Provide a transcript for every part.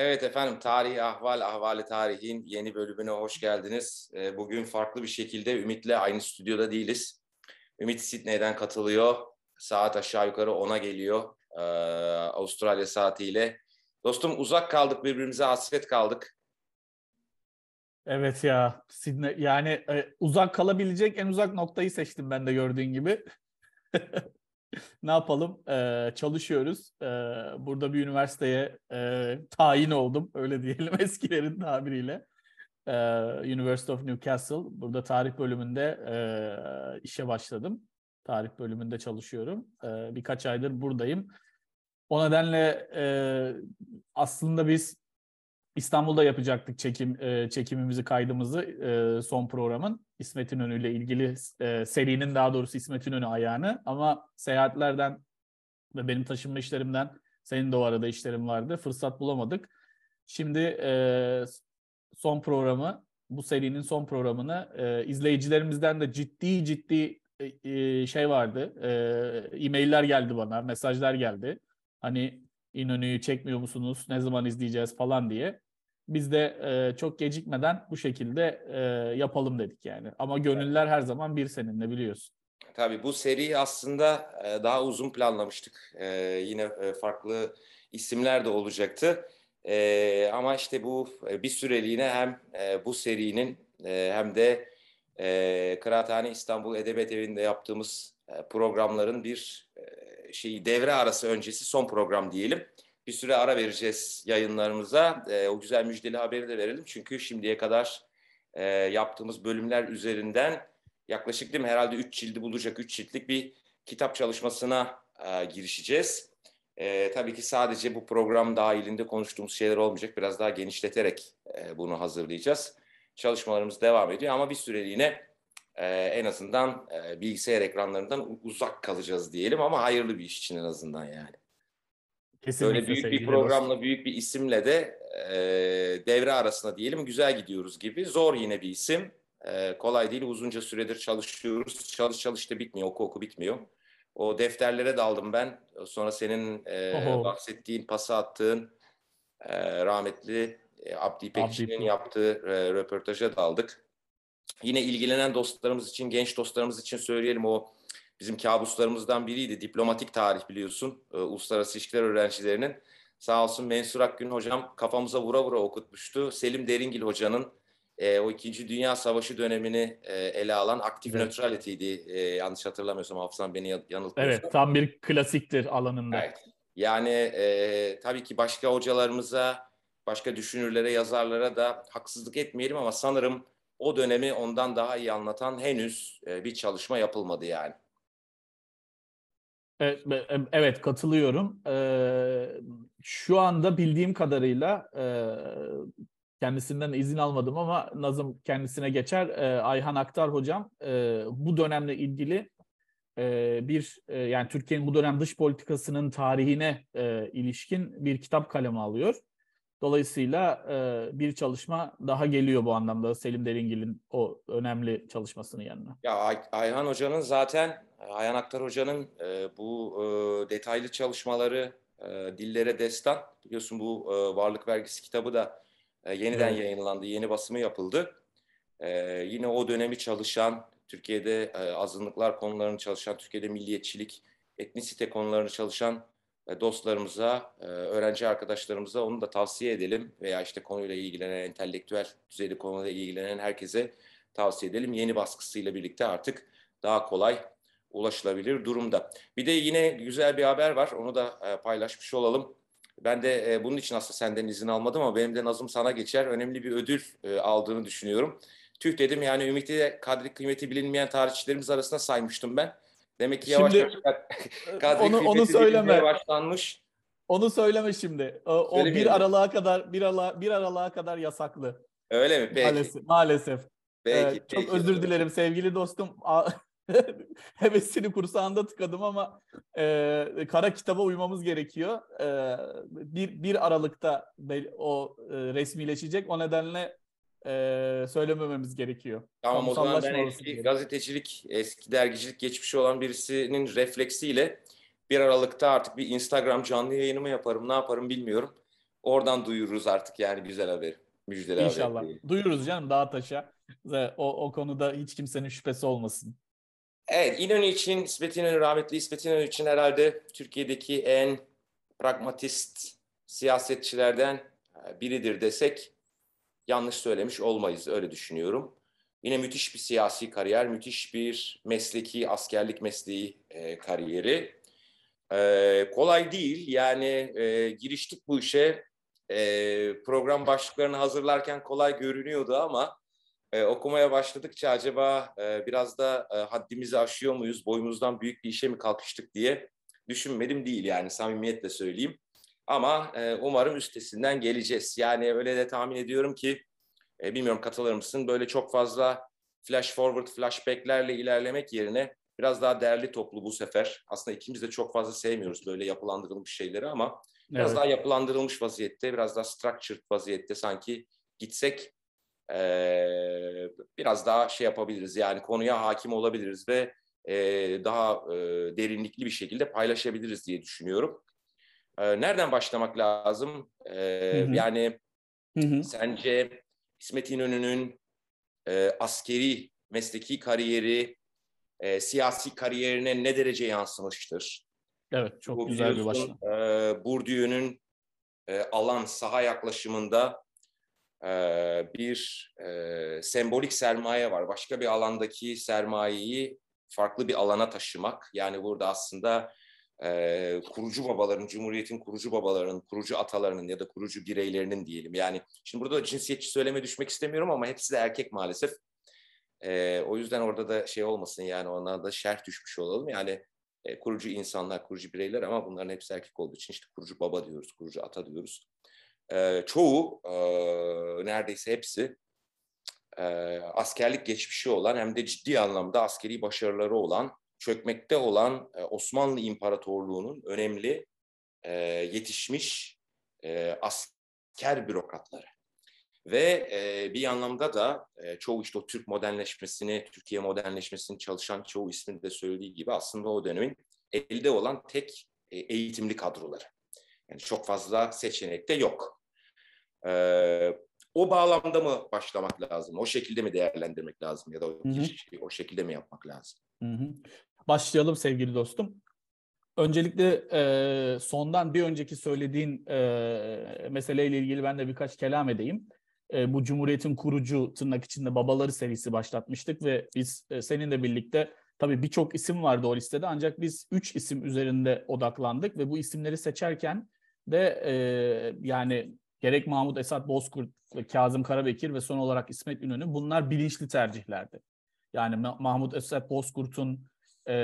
Evet efendim, Tarihi Ahval, Ahvali Tarihin yeni bölümüne hoş geldiniz. Ee, bugün farklı bir şekilde Ümit'le aynı stüdyoda değiliz. Ümit Sydney'den katılıyor. Saat aşağı yukarı 10'a geliyor. Ee, Avustralya saatiyle. Dostum uzak kaldık, birbirimize hasret kaldık. Evet ya, Sydney yani e, uzak kalabilecek en uzak noktayı seçtim ben de gördüğün gibi. ne yapalım? Ee, çalışıyoruz. Ee, burada bir üniversiteye e, tayin oldum. Öyle diyelim eskilerin tabiriyle. Ee, University of Newcastle. Burada tarih bölümünde e, işe başladım. Tarih bölümünde çalışıyorum. Ee, birkaç aydır buradayım. O nedenle e, aslında biz İstanbul'da yapacaktık çekim e, çekimimizi, kaydımızı e, son programın. İsmet İnönü ile ilgili e, serinin daha doğrusu İsmet İnönü ayağını ama seyahatlerden ve benim taşınma işlerimden senin de o arada işlerim vardı. Fırsat bulamadık. Şimdi e, son programı bu serinin son programını e, izleyicilerimizden de ciddi ciddi e, e, şey vardı. E, e-mailler geldi bana, mesajlar geldi. Hani İnönü'yü çekmiyor musunuz? Ne zaman izleyeceğiz falan diye. Biz de e, çok gecikmeden bu şekilde e, yapalım dedik yani. Ama gönüller her zaman bir seninle biliyorsun. Tabii bu seriyi aslında e, daha uzun planlamıştık. E, yine e, farklı isimler de olacaktı. E, ama işte bu e, bir süreliğine hem bu serinin hem de e, Kıraathane İstanbul Edebiyat Evi'nde yaptığımız programların bir şeyi devre arası öncesi son program diyelim bir süre ara vereceğiz yayınlarımıza. E, o güzel müjdeli haberi de verelim. Çünkü şimdiye kadar e, yaptığımız bölümler üzerinden yaklaşık değil mi herhalde üç cildi bulacak üç ciltlik bir kitap çalışmasına e, girişeceğiz. E, tabii ki sadece bu program dahilinde konuştuğumuz şeyler olmayacak. Biraz daha genişleterek e, bunu hazırlayacağız. Çalışmalarımız devam ediyor ama bir süreliğine e, en azından e, bilgisayar ekranlarından uzak kalacağız diyelim ama hayırlı bir iş için en azından yani. Kesinlikle Böyle büyük bir programla, dostum. büyük bir isimle de e, devre arasında diyelim güzel gidiyoruz gibi. Zor yine bir isim. E, kolay değil, uzunca süredir çalışıyoruz. Çalış çalış da bitmiyor, oku oku bitmiyor. O defterlere daldım ben. Sonra senin e, bahsettiğin, pası attığın e, rahmetli e, Abdi İpekçi'nin yaptığı e, röportaja daldık. Yine ilgilenen dostlarımız için, genç dostlarımız için söyleyelim o bizim kabuslarımızdan biriydi. Diplomatik tarih biliyorsun. E, Uluslararası İlişkiler öğrencilerinin sağ olsun Mensur Akgün hocam kafamıza vura vura okutmuştu. Selim Deringil hocanın e, o İkinci Dünya Savaşı dönemini e, ele alan aktif evet. neutrality'ydi. E, yanlış hatırlamıyorsam hafızam beni yanıltmıyor. Evet tam bir klasiktir alanında. Evet. Yani e, tabii ki başka hocalarımıza, başka düşünürlere, yazarlara da haksızlık etmeyelim ama sanırım o dönemi ondan daha iyi anlatan henüz e, bir çalışma yapılmadı yani. Evet, evet katılıyorum. Şu anda bildiğim kadarıyla kendisinden izin almadım ama Nazım kendisine geçer. Ayhan Aktar hocam bu dönemle ilgili bir yani Türkiye'nin bu dönem dış politikasının tarihine ilişkin bir kitap kaleme alıyor. Dolayısıyla e, bir çalışma daha geliyor bu anlamda Selim Deringil'in o önemli çalışmasının yanına. Ya Ay- Ayhan Hoca'nın zaten, Ayhan Aktar Hoca'nın e, bu e, detaylı çalışmaları e, Dillere Destan, biliyorsun bu e, Varlık Vergisi kitabı da e, yeniden evet. yayınlandı, yeni basımı yapıldı. E, yine o dönemi çalışan, Türkiye'de e, azınlıklar konularını çalışan, Türkiye'de milliyetçilik, etnisite konularını çalışan e, dostlarımıza, e, öğrenci arkadaşlarımıza onu da tavsiye edelim veya işte konuyla ilgilenen, entelektüel düzeyde konuyla ilgilenen herkese tavsiye edelim. Yeni baskısıyla birlikte artık daha kolay ulaşılabilir durumda. Bir de yine güzel bir haber var. Onu da e, paylaşmış olalım. Ben de bunun için aslında senden izin almadım ama benim de nazım sana geçer. Önemli bir ödül aldığını düşünüyorum. Tüh dedim yani Ümit'i de kadri kıymeti bilinmeyen tarihçilerimiz arasında saymıştım ben. Demek ki yavaş şimdi, yavaş e, onu, onu söyleme. başlanmış. Onu söyleme şimdi. O, o bir aralığa kadar bir aralığa, bir aralığa kadar yasaklı. Öyle mi? Peki. Maalesef. maalesef. Peki, ee, çok peki. özür dilerim sevgili dostum. hevesini kursağında tıkadım ama e, kara kitaba uymamız gerekiyor. E, bir, bir Aralık'ta o e, resmileşecek. O nedenle e, söylemememiz gerekiyor. Tamam o zaman ben eski gazetecilik, eski dergicilik geçmişi olan birisinin refleksiyle bir Aralık'ta artık bir Instagram canlı yayını yaparım, ne yaparım bilmiyorum. Oradan duyururuz artık yani güzel haber, Müjdeli İnşallah. Haberi. Duyururuz canım daha taşa. O, o konuda hiç kimsenin şüphesi olmasın. Evet, İnönü için, İsmet İnönü, rahmetli İsmet İnönü için herhalde Türkiye'deki en pragmatist siyasetçilerden e, biridir desek yanlış söylemiş olmayız öyle düşünüyorum. Yine müthiş bir siyasi kariyer, müthiş bir mesleki, askerlik mesleği e, kariyeri. E, kolay değil yani e, giriştik bu işe e, program başlıklarını hazırlarken kolay görünüyordu ama e, okumaya başladıkça acaba e, biraz da e, haddimizi aşıyor muyuz, boyumuzdan büyük bir işe mi kalkıştık diye düşünmedim değil yani samimiyetle söyleyeyim. Ama e, umarım üstesinden geleceğiz. Yani öyle de tahmin ediyorum ki, e, bilmiyorum katılır mısın, böyle çok fazla flash forward, flashbacklerle ilerlemek yerine biraz daha değerli toplu bu sefer. Aslında ikimiz de çok fazla sevmiyoruz böyle yapılandırılmış şeyleri ama biraz evet. daha yapılandırılmış vaziyette, biraz daha structured vaziyette sanki gitsek e, biraz daha şey yapabiliriz. Yani konuya hakim olabiliriz ve e, daha e, derinlikli bir şekilde paylaşabiliriz diye düşünüyorum. E, nereden başlamak lazım? E, hı hı. Yani hı hı. sence İsmet İnönü'nün e, askeri mesleki kariyeri, e, siyasi kariyerine ne derece yansımıştır? Evet, çok Bu, güzel bir başlangıç. E, Bourdieu'nun e, alan saha yaklaşımında e, bir e, sembolik sermaye var. Başka bir alandaki sermayeyi farklı bir alana taşımak. Yani burada aslında e, kurucu babaların, Cumhuriyet'in kurucu babalarının, kurucu atalarının ya da kurucu bireylerinin diyelim. Yani şimdi burada cinsiyetçi söyleme düşmek istemiyorum ama hepsi de erkek maalesef. E, o yüzden orada da şey olmasın yani onlara da şerh düşmüş olalım. Yani e, kurucu insanlar, kurucu bireyler ama bunların hepsi erkek olduğu için işte kurucu baba diyoruz, kurucu ata diyoruz. E, çoğu, e, neredeyse hepsi e, askerlik geçmişi olan hem de ciddi anlamda askeri başarıları olan çökmekte olan e, Osmanlı İmparatorluğu'nun önemli e, yetişmiş e, asker bürokratları. Ve bir anlamda da çoğu işte o Türk modernleşmesini, Türkiye modernleşmesini çalışan çoğu ismin de söylediği gibi aslında o dönemin elde olan tek eğitimli kadroları. Yani çok fazla seçenek de yok. o bağlamda mı başlamak lazım? O şekilde mi değerlendirmek lazım? Ya da o, Hı -hı. o şekilde mi yapmak lazım? Hı hı başlayalım sevgili dostum. Öncelikle e, sondan bir önceki söylediğin e, meseleyle ilgili ben de birkaç kelam edeyim. E, bu Cumhuriyet'in kurucu tırnak içinde babaları serisi başlatmıştık ve biz e, seninle birlikte tabii birçok isim vardı o listede ancak biz üç isim üzerinde odaklandık ve bu isimleri seçerken de e, yani gerek Mahmut Esat Bozkurt, Kazım Karabekir ve son olarak İsmet İnönü bunlar bilinçli tercihlerdi. Yani Mahmut Esat Bozkurt'un e,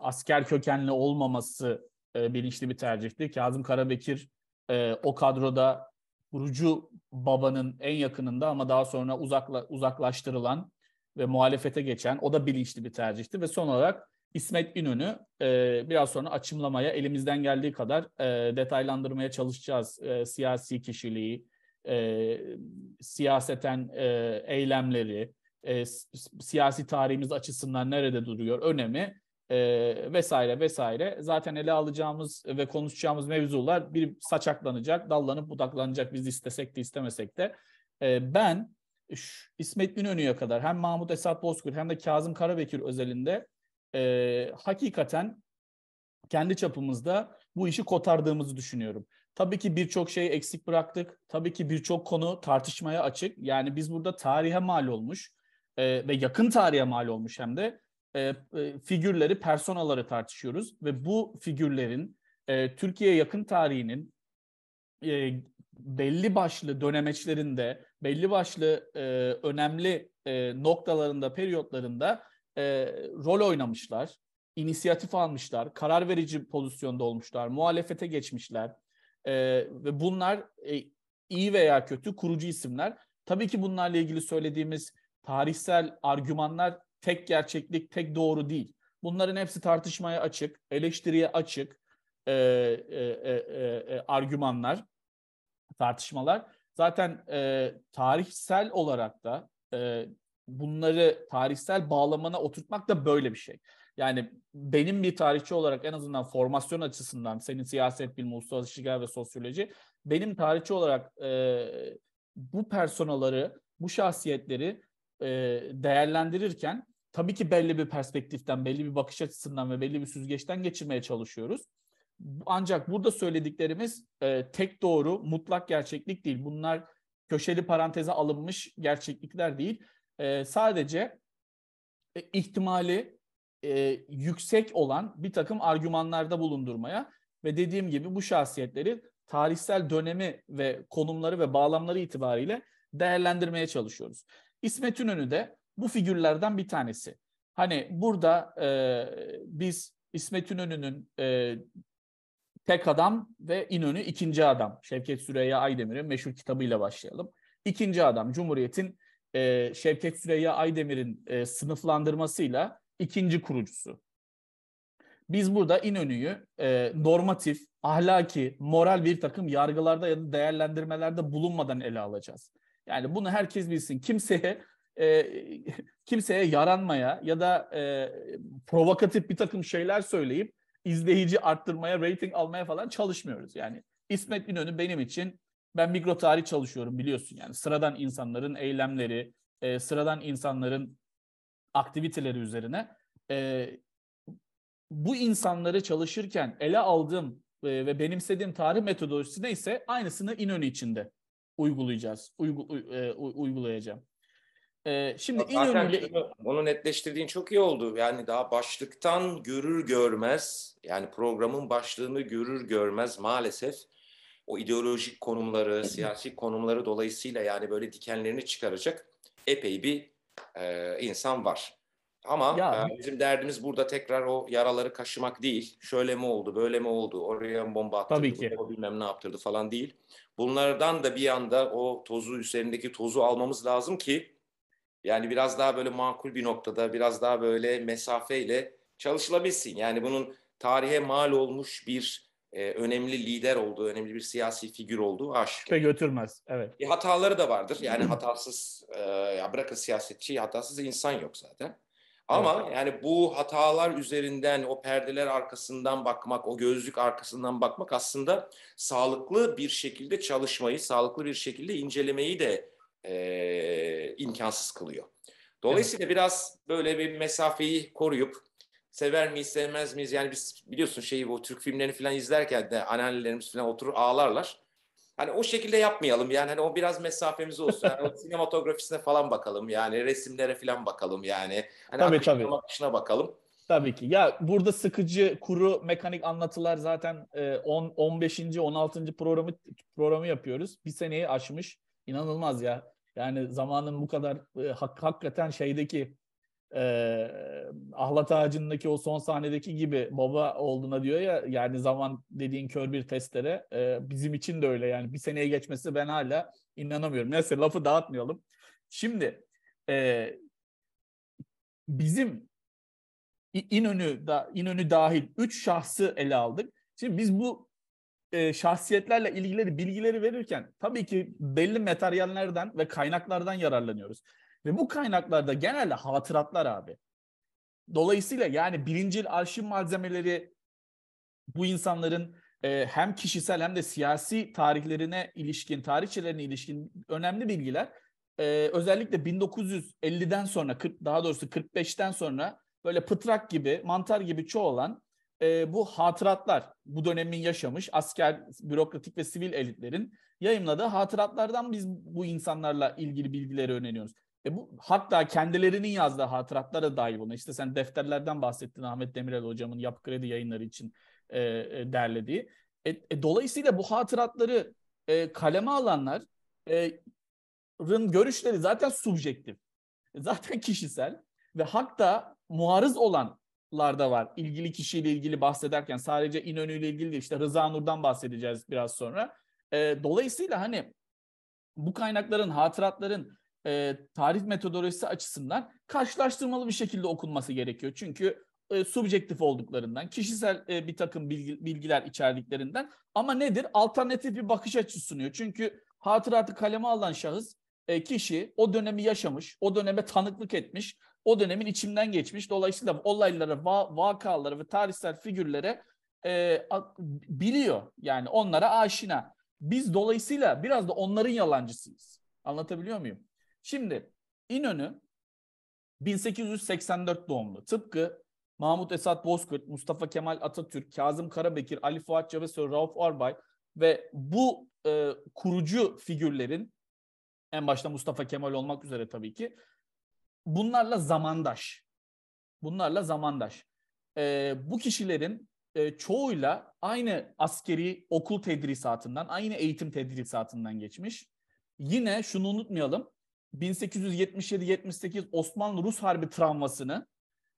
asker kökenli olmaması e, bilinçli bir tercihti. Kazım Karabekir e, o kadroda Kurucu babanın en yakınında ama daha sonra uzakla, uzaklaştırılan ve muhalefete geçen o da bilinçli bir tercihti ve son olarak İsmet İnönü e, biraz sonra açımlamaya elimizden geldiği kadar e, detaylandırmaya çalışacağız e, siyasi kişiliği, e, siyaseten e, eylemleri, e, siyasi tarihimiz açısından nerede duruyor önemi e, vesaire vesaire. Zaten ele alacağımız ve konuşacağımız mevzular bir saçaklanacak, dallanıp budaklanacak biz istesek de istemesek de. E, ben İsmet Binönüye kadar hem Mahmut Esat Bozkurt hem de Kazım Karabekir özelinde e, hakikaten kendi çapımızda bu işi kotardığımızı düşünüyorum. Tabii ki birçok şey eksik bıraktık. Tabii ki birçok konu tartışmaya açık. Yani biz burada tarihe mal olmuş e, ve yakın tarihe mal olmuş hem de e, e, figürleri, personaları tartışıyoruz ve bu figürlerin e, Türkiye yakın tarihinin e, belli başlı dönemeçlerinde, belli başlı e, önemli e, noktalarında, periyotlarında e, rol oynamışlar, inisiyatif almışlar, karar verici pozisyonda olmuşlar, muhalefete geçmişler e, ve bunlar e, iyi veya kötü kurucu isimler. Tabii ki bunlarla ilgili söylediğimiz tarihsel argümanlar tek gerçeklik, tek doğru değil. Bunların hepsi tartışmaya açık, eleştiriye açık e, e, e, e, e argümanlar, tartışmalar. Zaten e, tarihsel olarak da e, bunları tarihsel bağlamana oturtmak da böyle bir şey. Yani benim bir tarihçi olarak en azından formasyon açısından senin siyaset bilimi, uluslararası ilişkiler ve sosyoloji benim tarihçi olarak e, bu personaları, bu şahsiyetleri e, değerlendirirken tabii ki belli bir perspektiften, belli bir bakış açısından ve belli bir süzgeçten geçirmeye çalışıyoruz. Ancak burada söylediklerimiz e, tek doğru, mutlak gerçeklik değil. Bunlar köşeli paranteze alınmış gerçeklikler değil. E, sadece e, ihtimali e, yüksek olan bir takım argümanlarda bulundurmaya ve dediğim gibi bu şahsiyetleri tarihsel dönemi ve konumları ve bağlamları itibariyle değerlendirmeye çalışıyoruz. İsmet İnönü de bu figürlerden bir tanesi. Hani burada e, biz İsmet İnönü'nün e, Tek Adam ve İnönü ikinci Adam. Şevket Süreyya Aydemir'in meşhur kitabıyla başlayalım. İkinci Adam, Cumhuriyet'in e, Şevket Süreyya Aydemir'in e, sınıflandırmasıyla ikinci kurucusu. Biz burada İnönü'yü e, normatif, ahlaki, moral bir takım yargılarda ya da değerlendirmelerde bulunmadan ele alacağız. Yani bunu herkes bilsin. Kimseye e, kimseye yaranmaya ya da e, provokatif bir takım şeyler söyleyip izleyici arttırmaya, rating almaya falan çalışmıyoruz. Yani İsmet İnönü benim için ben mikro tarih çalışıyorum biliyorsun yani sıradan insanların eylemleri, e, sıradan insanların aktiviteleri üzerine e, bu insanları çalışırken ele aldığım e, ve benimsediğim tarih metodolojisi neyse aynısını İnönü içinde uygulayacağız, uygu, e, uygulayacağım. Ee, şimdi Zaten İnönü'yle... Şunu, netleştirdiğin çok iyi oldu. Yani daha başlıktan görür görmez, yani programın başlığını görür görmez maalesef o ideolojik konumları, siyasi konumları dolayısıyla yani böyle dikenlerini çıkaracak epey bir e, insan var. Ama ya. bizim derdimiz burada tekrar o yaraları kaşımak değil. Şöyle mi oldu, böyle mi oldu, oraya bomba attırdı, Tabii ki. O bilmem ne yaptırdı falan değil. Bunlardan da bir anda o tozu üzerindeki tozu almamız lazım ki yani biraz daha böyle makul bir noktada, biraz daha böyle mesafeyle çalışılabilsin. Yani bunun tarihe mal olmuş bir e, önemli lider olduğu, önemli bir siyasi figür olduğu aşık. Şüphe götürmez, evet. E, hataları da vardır. Yani hatasız, e, ya bırakın siyasetçi, hatasız insan yok zaten. Ama evet. yani bu hatalar üzerinden, o perdeler arkasından bakmak, o gözlük arkasından bakmak aslında sağlıklı bir şekilde çalışmayı, sağlıklı bir şekilde incelemeyi de e, imkansız kılıyor. Dolayısıyla evet. biraz böyle bir mesafeyi koruyup sever miyiz sevmez miyiz yani biz biliyorsun şeyi bu Türk filmlerini falan izlerken de anneannelerimiz falan oturur ağlarlar. Hani o şekilde yapmayalım yani hani o biraz mesafemiz olsun. Yani o sinematografisine falan bakalım yani resimlere falan bakalım yani. Hani tabii tabii. akışına bakalım. Tabii ki. Ya burada sıkıcı, kuru, mekanik anlatılar zaten 10 15. 16. programı programı yapıyoruz. Bir seneyi aşmış. İnanılmaz ya. Yani zamanın bu kadar e, hak, hakikaten şeydeki e, ahlat ağacındaki o son sahnedeki gibi baba olduğuna diyor ya yani zaman dediğin kör bir testere e, bizim için de öyle yani bir seneye geçmesi ben hala inanamıyorum. Neyse lafı dağıtmayalım. Şimdi e, bizim İnönü, da, İnönü dahil üç şahsı ele aldık. Şimdi biz bu e, şahsiyetlerle ilgili bilgileri verirken tabii ki belli materyallerden ve kaynaklardan yararlanıyoruz. Ve bu kaynaklarda genelde hatıratlar abi. Dolayısıyla yani birincil arşiv malzemeleri bu insanların e, hem kişisel hem de siyasi tarihlerine ilişkin, tarihçelerine ilişkin önemli bilgiler. E, özellikle 1950'den sonra, 40, daha doğrusu 45'ten sonra böyle pıtrak gibi, mantar gibi çoğalan e, bu hatıratlar, bu dönemin yaşamış asker, bürokratik ve sivil elitlerin yayınladığı hatıratlardan biz bu insanlarla ilgili bilgileri öğreniyoruz. E bu hatta kendilerinin yazdığı hatıratlara dahil buna. İşte sen defterlerden bahsettin Ahmet Demirel hocamın Yapı Kredi yayınları için e, e, derlediği. E, e, dolayısıyla bu hatıratları e, kaleme alanların e, görüşleri zaten subjektif. Zaten kişisel ve hatta muarız olan larda var. İlgili kişiyle ilgili bahsederken sadece İnönü ile ilgili değil, işte Rıza Nur'dan bahsedeceğiz biraz sonra. E, dolayısıyla hani bu kaynakların, hatıratların e, tarih metodolojisi açısından karşılaştırmalı bir şekilde okunması gerekiyor. Çünkü e, subjektif olduklarından, kişisel e, bir takım bilgi, bilgiler içerdiklerinden ama nedir? Alternatif bir bakış açısı sunuyor. Çünkü hatıratı kaleme alan şahıs, e, kişi o dönemi yaşamış, o döneme tanıklık etmiş, o dönemin içimden geçmiş. Dolayısıyla olaylara, va- vakalara ve tarihsel figürlere e, biliyor. Yani onlara aşina. Biz dolayısıyla biraz da onların yalancısıyız. Anlatabiliyor muyum? Şimdi İnönü 1884 doğumlu. Tıpkı Mahmut Esat Bozkurt, Mustafa Kemal Atatürk, Kazım Karabekir, Ali Fuat Cevesör, Rauf Orbay ve bu e, kurucu figürlerin en başta Mustafa Kemal olmak üzere tabii ki bunlarla zamandaş. Bunlarla zamandaş. E, bu kişilerin e, çoğuyla aynı askeri okul tedrisatından, aynı eğitim tedrisatından geçmiş. Yine şunu unutmayalım. 1877-78 Osmanlı-Rus Harbi travmasını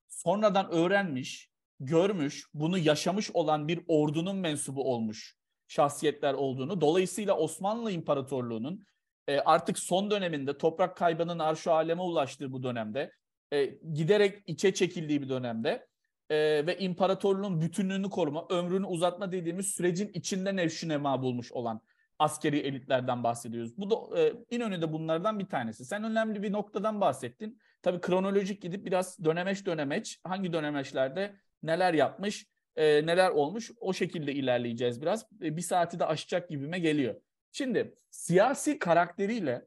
sonradan öğrenmiş, görmüş, bunu yaşamış olan bir ordunun mensubu olmuş şahsiyetler olduğunu. Dolayısıyla Osmanlı İmparatorluğu'nun e, artık son döneminde toprak kaybının arşu aleme ulaştığı bu dönemde e, giderek içe çekildiği bir dönemde e, ve imparatorluğun bütünlüğünü koruma, ömrünü uzatma dediğimiz sürecin içinde nevşinema bulmuş olan askeri elitlerden bahsediyoruz. Bu da e, İnönü de bunlardan bir tanesi. Sen önemli bir noktadan bahsettin. Tabii kronolojik gidip biraz dönemeç dönemeç hangi dönemeçlerde neler yapmış, e, neler olmuş o şekilde ilerleyeceğiz biraz. E, bir saati de aşacak gibime geliyor. Şimdi siyasi karakteriyle,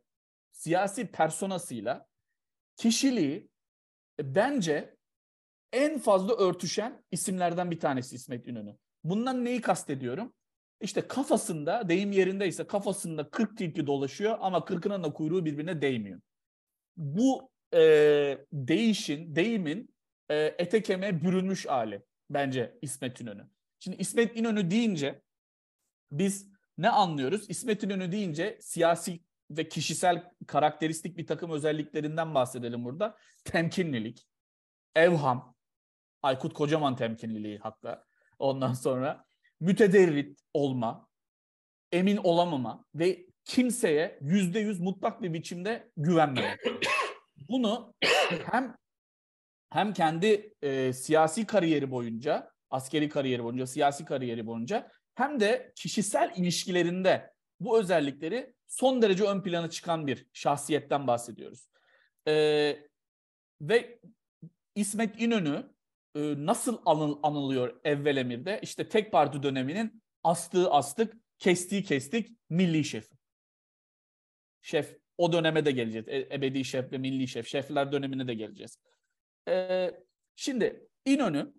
siyasi personasıyla kişiliği e, bence en fazla örtüşen isimlerden bir tanesi İsmet İnönü. Bundan neyi kastediyorum? İşte kafasında, deyim yerindeyse kafasında 40 tilki dolaşıyor ama 40'ının da kuyruğu birbirine değmiyor. Bu e, değişin, deyimin e, ete kemiğe bürünmüş hali bence İsmet İnönü. Şimdi İsmet İnönü deyince biz ne anlıyoruz? İsmet İnönü deyince siyasi ve kişisel karakteristik bir takım özelliklerinden bahsedelim burada. Temkinlilik, evham, Aykut Kocaman temkinliliği hatta ondan sonra mütederrit olma, emin olamama ve kimseye yüzde yüz mutlak bir biçimde güvenme. Bunu hem hem kendi e, siyasi kariyeri boyunca, askeri kariyeri boyunca, siyasi kariyeri boyunca hem de kişisel ilişkilerinde bu özellikleri son derece ön plana çıkan bir şahsiyetten bahsediyoruz. Ee, ve İsmet İnönü e, nasıl anıl, anılıyor evvel emirde? İşte tek parti döneminin astığı astık, kestiği kestik milli şef. Şef o döneme de geleceğiz. E, ebedi şef ve milli şef. Şefler dönemine de geleceğiz. Ee, şimdi İnönü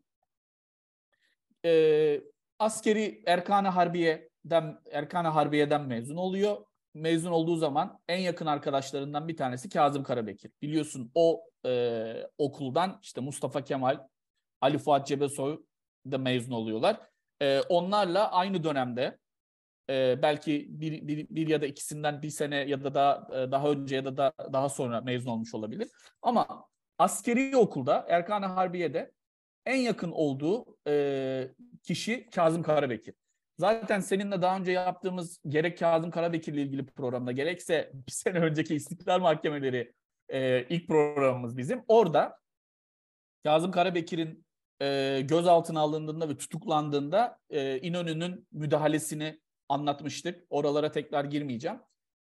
e, askeri Erkan-ı Harbiye'den Erkan-ı Harbiye'den mezun oluyor. Mezun olduğu zaman en yakın arkadaşlarından bir tanesi Kazım Karabekir. Biliyorsun o e, okuldan işte Mustafa Kemal, Ali Fuat Cebesoy da mezun oluyorlar. E, onlarla aynı dönemde e, belki bir, bir, bir ya da ikisinden bir sene ya da daha e, daha önce ya da daha, daha sonra mezun olmuş olabilir. Ama askeri okulda Erkan-ı Harbiye'de en yakın olduğu e, kişi Kazım Karabekir. Zaten seninle daha önce yaptığımız gerek Kazım Karabekir ile ilgili programda gerekse bir sene önceki İstiklal Mahkemeleri e, ilk programımız bizim. Orada Kazım Karabekir'in e, gözaltına alındığında ve tutuklandığında e, İnönü'nün müdahalesini anlatmıştık. Oralara tekrar girmeyeceğim.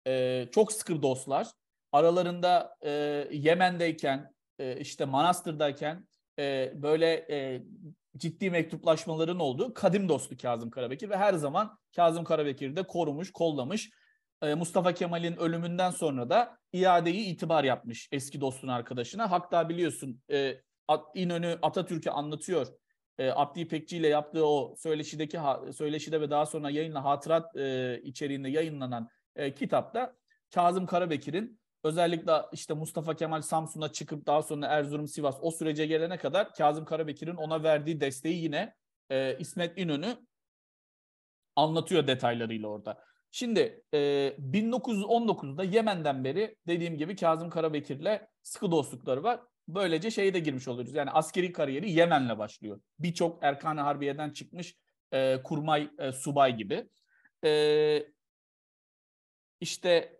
E, çok sıkı dostlar. Aralarında e, Yemen'deyken, e, işte Manastır'dayken e, böyle e, ciddi mektuplaşmaların olduğu kadim dostu Kazım Karabekir ve her zaman Kazım Karabekir'i de korumuş, kollamış. E, Mustafa Kemal'in ölümünden sonra da iadeyi itibar yapmış eski dostun arkadaşına. Hatta biliyorsun e, İnönü Atatürk'e anlatıyor. E, Abdi İpekçi ile yaptığı o söyleşideki ha, söyleşide ve daha sonra yayınla hatırat e, içeriğinde yayınlanan e, kitapta Kazım Karabekir'in Özellikle işte Mustafa Kemal Samsun'a çıkıp daha sonra Erzurum, Sivas o sürece gelene kadar Kazım Karabekir'in ona verdiği desteği yine e, İsmet İnönü anlatıyor detaylarıyla orada. Şimdi e, 1919'da Yemen'den beri dediğim gibi Kazım Karabekir'le sıkı dostlukları var. Böylece şeye de girmiş oluyoruz. Yani askeri kariyeri Yemen'le başlıyor. Birçok Erkan-ı Harbiye'den çıkmış e, kurmay e, subay gibi. E, işte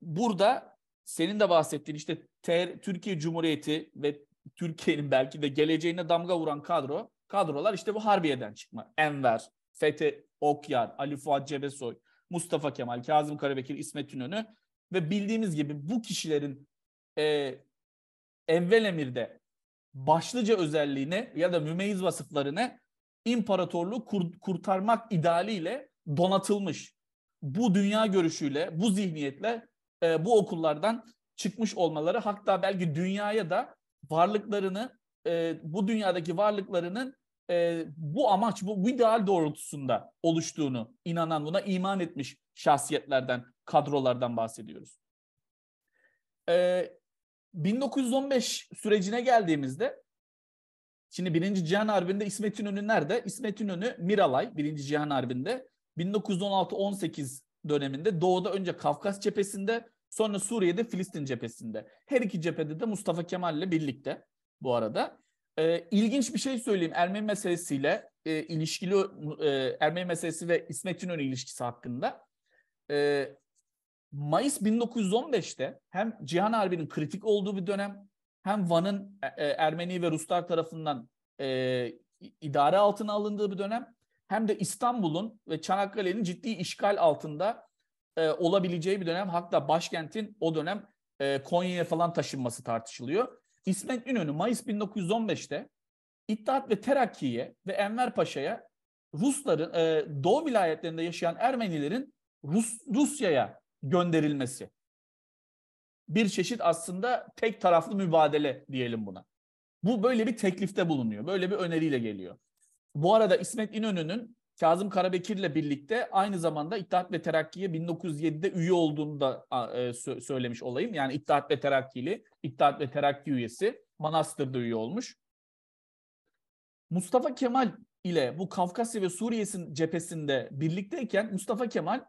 burada senin de bahsettiğin işte ter, Türkiye Cumhuriyeti ve Türkiye'nin belki de geleceğine damga vuran kadro kadrolar işte bu Harbiye'den çıkma. Enver, Fethi Okyar, Ali Fuat Cebesoy, Mustafa Kemal, Kazım Karabekir, İsmet İnönü ve bildiğimiz gibi bu kişilerin e, evvel emirde başlıca özelliğini ya da mümeyyiz vasıflarını imparatorluğu kur, kurtarmak idealiyle donatılmış. Bu dünya görüşüyle, bu zihniyetle e, bu okullardan çıkmış olmaları hatta belki dünyaya da varlıklarını e, bu dünyadaki varlıklarının e, bu amaç bu, bu ideal doğrultusunda oluştuğunu inanan buna iman etmiş şahsiyetlerden kadrolardan bahsediyoruz. E, 1915 sürecine geldiğimizde şimdi 1. Cihan Harbi'nde İsmet İnönü nerede? İsmet İnönü Miralay 1. Cihan Harbi'nde 1916-18 döneminde doğuda önce Kafkas cephesinde sonra Suriye'de Filistin cephesinde. Her iki cephede de Mustafa Kemal ile birlikte bu arada. Ee, ilginç bir şey söyleyeyim Ermeni meselesiyle e, ilişkili e, Ermeni meselesi ve İsmet İnönü ilişkisi hakkında. E, Mayıs 1915'te hem Cihan Harbi'nin kritik olduğu bir dönem hem Van'ın e, e Ermeni ve Ruslar tarafından e, idare altına alındığı bir dönem hem de İstanbul'un ve Çanakkale'nin ciddi işgal altında e, olabileceği bir dönem. Hatta başkentin o dönem e, Konya'ya falan taşınması tartışılıyor. İsmet İnönü Mayıs 1915'te İttihat ve Terakki'ye ve Enver Paşa'ya Rusların, e, Doğu vilayetlerinde yaşayan Ermenilerin Rus, Rusya'ya gönderilmesi. Bir çeşit aslında tek taraflı mübadele diyelim buna. Bu böyle bir teklifte bulunuyor. Böyle bir öneriyle geliyor. Bu arada İsmet İnönü'nün Kazım Karabekir'le birlikte aynı zamanda İttihat ve Terakki'ye 1907'de üye olduğunu da e, söylemiş olayım. Yani İttihat ve Terakki'li, İttihat ve Terakki üyesi Manastır'da üye olmuş. Mustafa Kemal ile bu Kafkasya ve Suriye'sin cephesinde birlikteyken Mustafa Kemal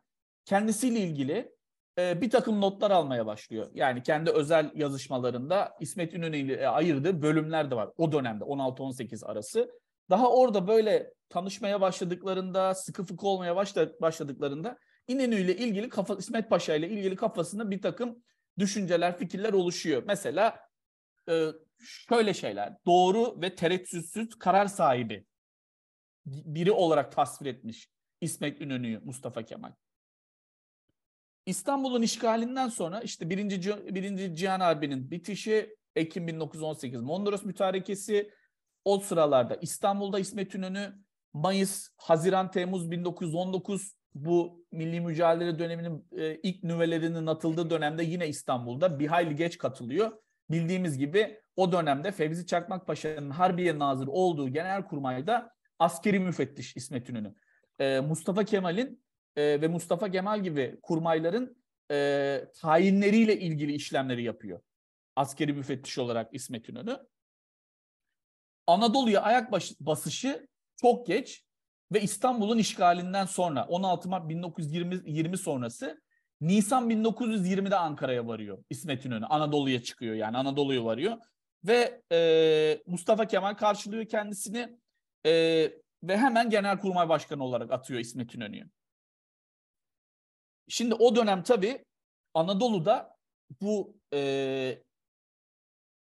kendisiyle ilgili e, bir takım notlar almaya başlıyor. Yani kendi özel yazışmalarında İsmet İnönü ile e, ayırdığı bölümler de var o dönemde 16-18 arası. Daha orada böyle tanışmaya başladıklarında, sıkı fıkı olmaya başladıklarında İnönü ile ilgili kafa, İsmet Paşa ile ilgili kafasında bir takım düşünceler, fikirler oluşuyor. Mesela e, şöyle şeyler, doğru ve tereddütsüz karar sahibi biri olarak tasvir etmiş İsmet İnönü'yü Mustafa Kemal. İstanbul'un işgalinden sonra işte birinci, birinci Cihan Harbi'nin bitişi, Ekim 1918 Mondros Mütarekesi, o sıralarda İstanbul'da İsmet İnönü Mayıs, Haziran, Temmuz 1919 bu milli mücadele döneminin e, ilk nüvelerinin atıldığı dönemde yine İstanbul'da bir hayli geç katılıyor. Bildiğimiz gibi o dönemde Fevzi Çakmak Paşa'nın Harbiye Nazırı olduğu Genelkurmay'da askeri müfettiş İsmet İnönü. E, Mustafa Kemal'in e, ve Mustafa Kemal gibi kurmayların e, tayinleriyle ilgili işlemleri yapıyor. Askeri müfettiş olarak İsmet İnönü. Anadolu'ya ayak baş, basışı çok geç ve İstanbul'un işgalinden sonra 16 Mart 1920 sonrası Nisan 1920'de Ankara'ya varıyor İsmet İnönü. Anadolu'ya çıkıyor yani Anadolu'ya varıyor. Ve e, Mustafa Kemal karşılıyor kendisini e, ve hemen Genelkurmay Başkanı olarak atıyor İsmet İnönü'yü. Şimdi o dönem tabii Anadolu'da bu e,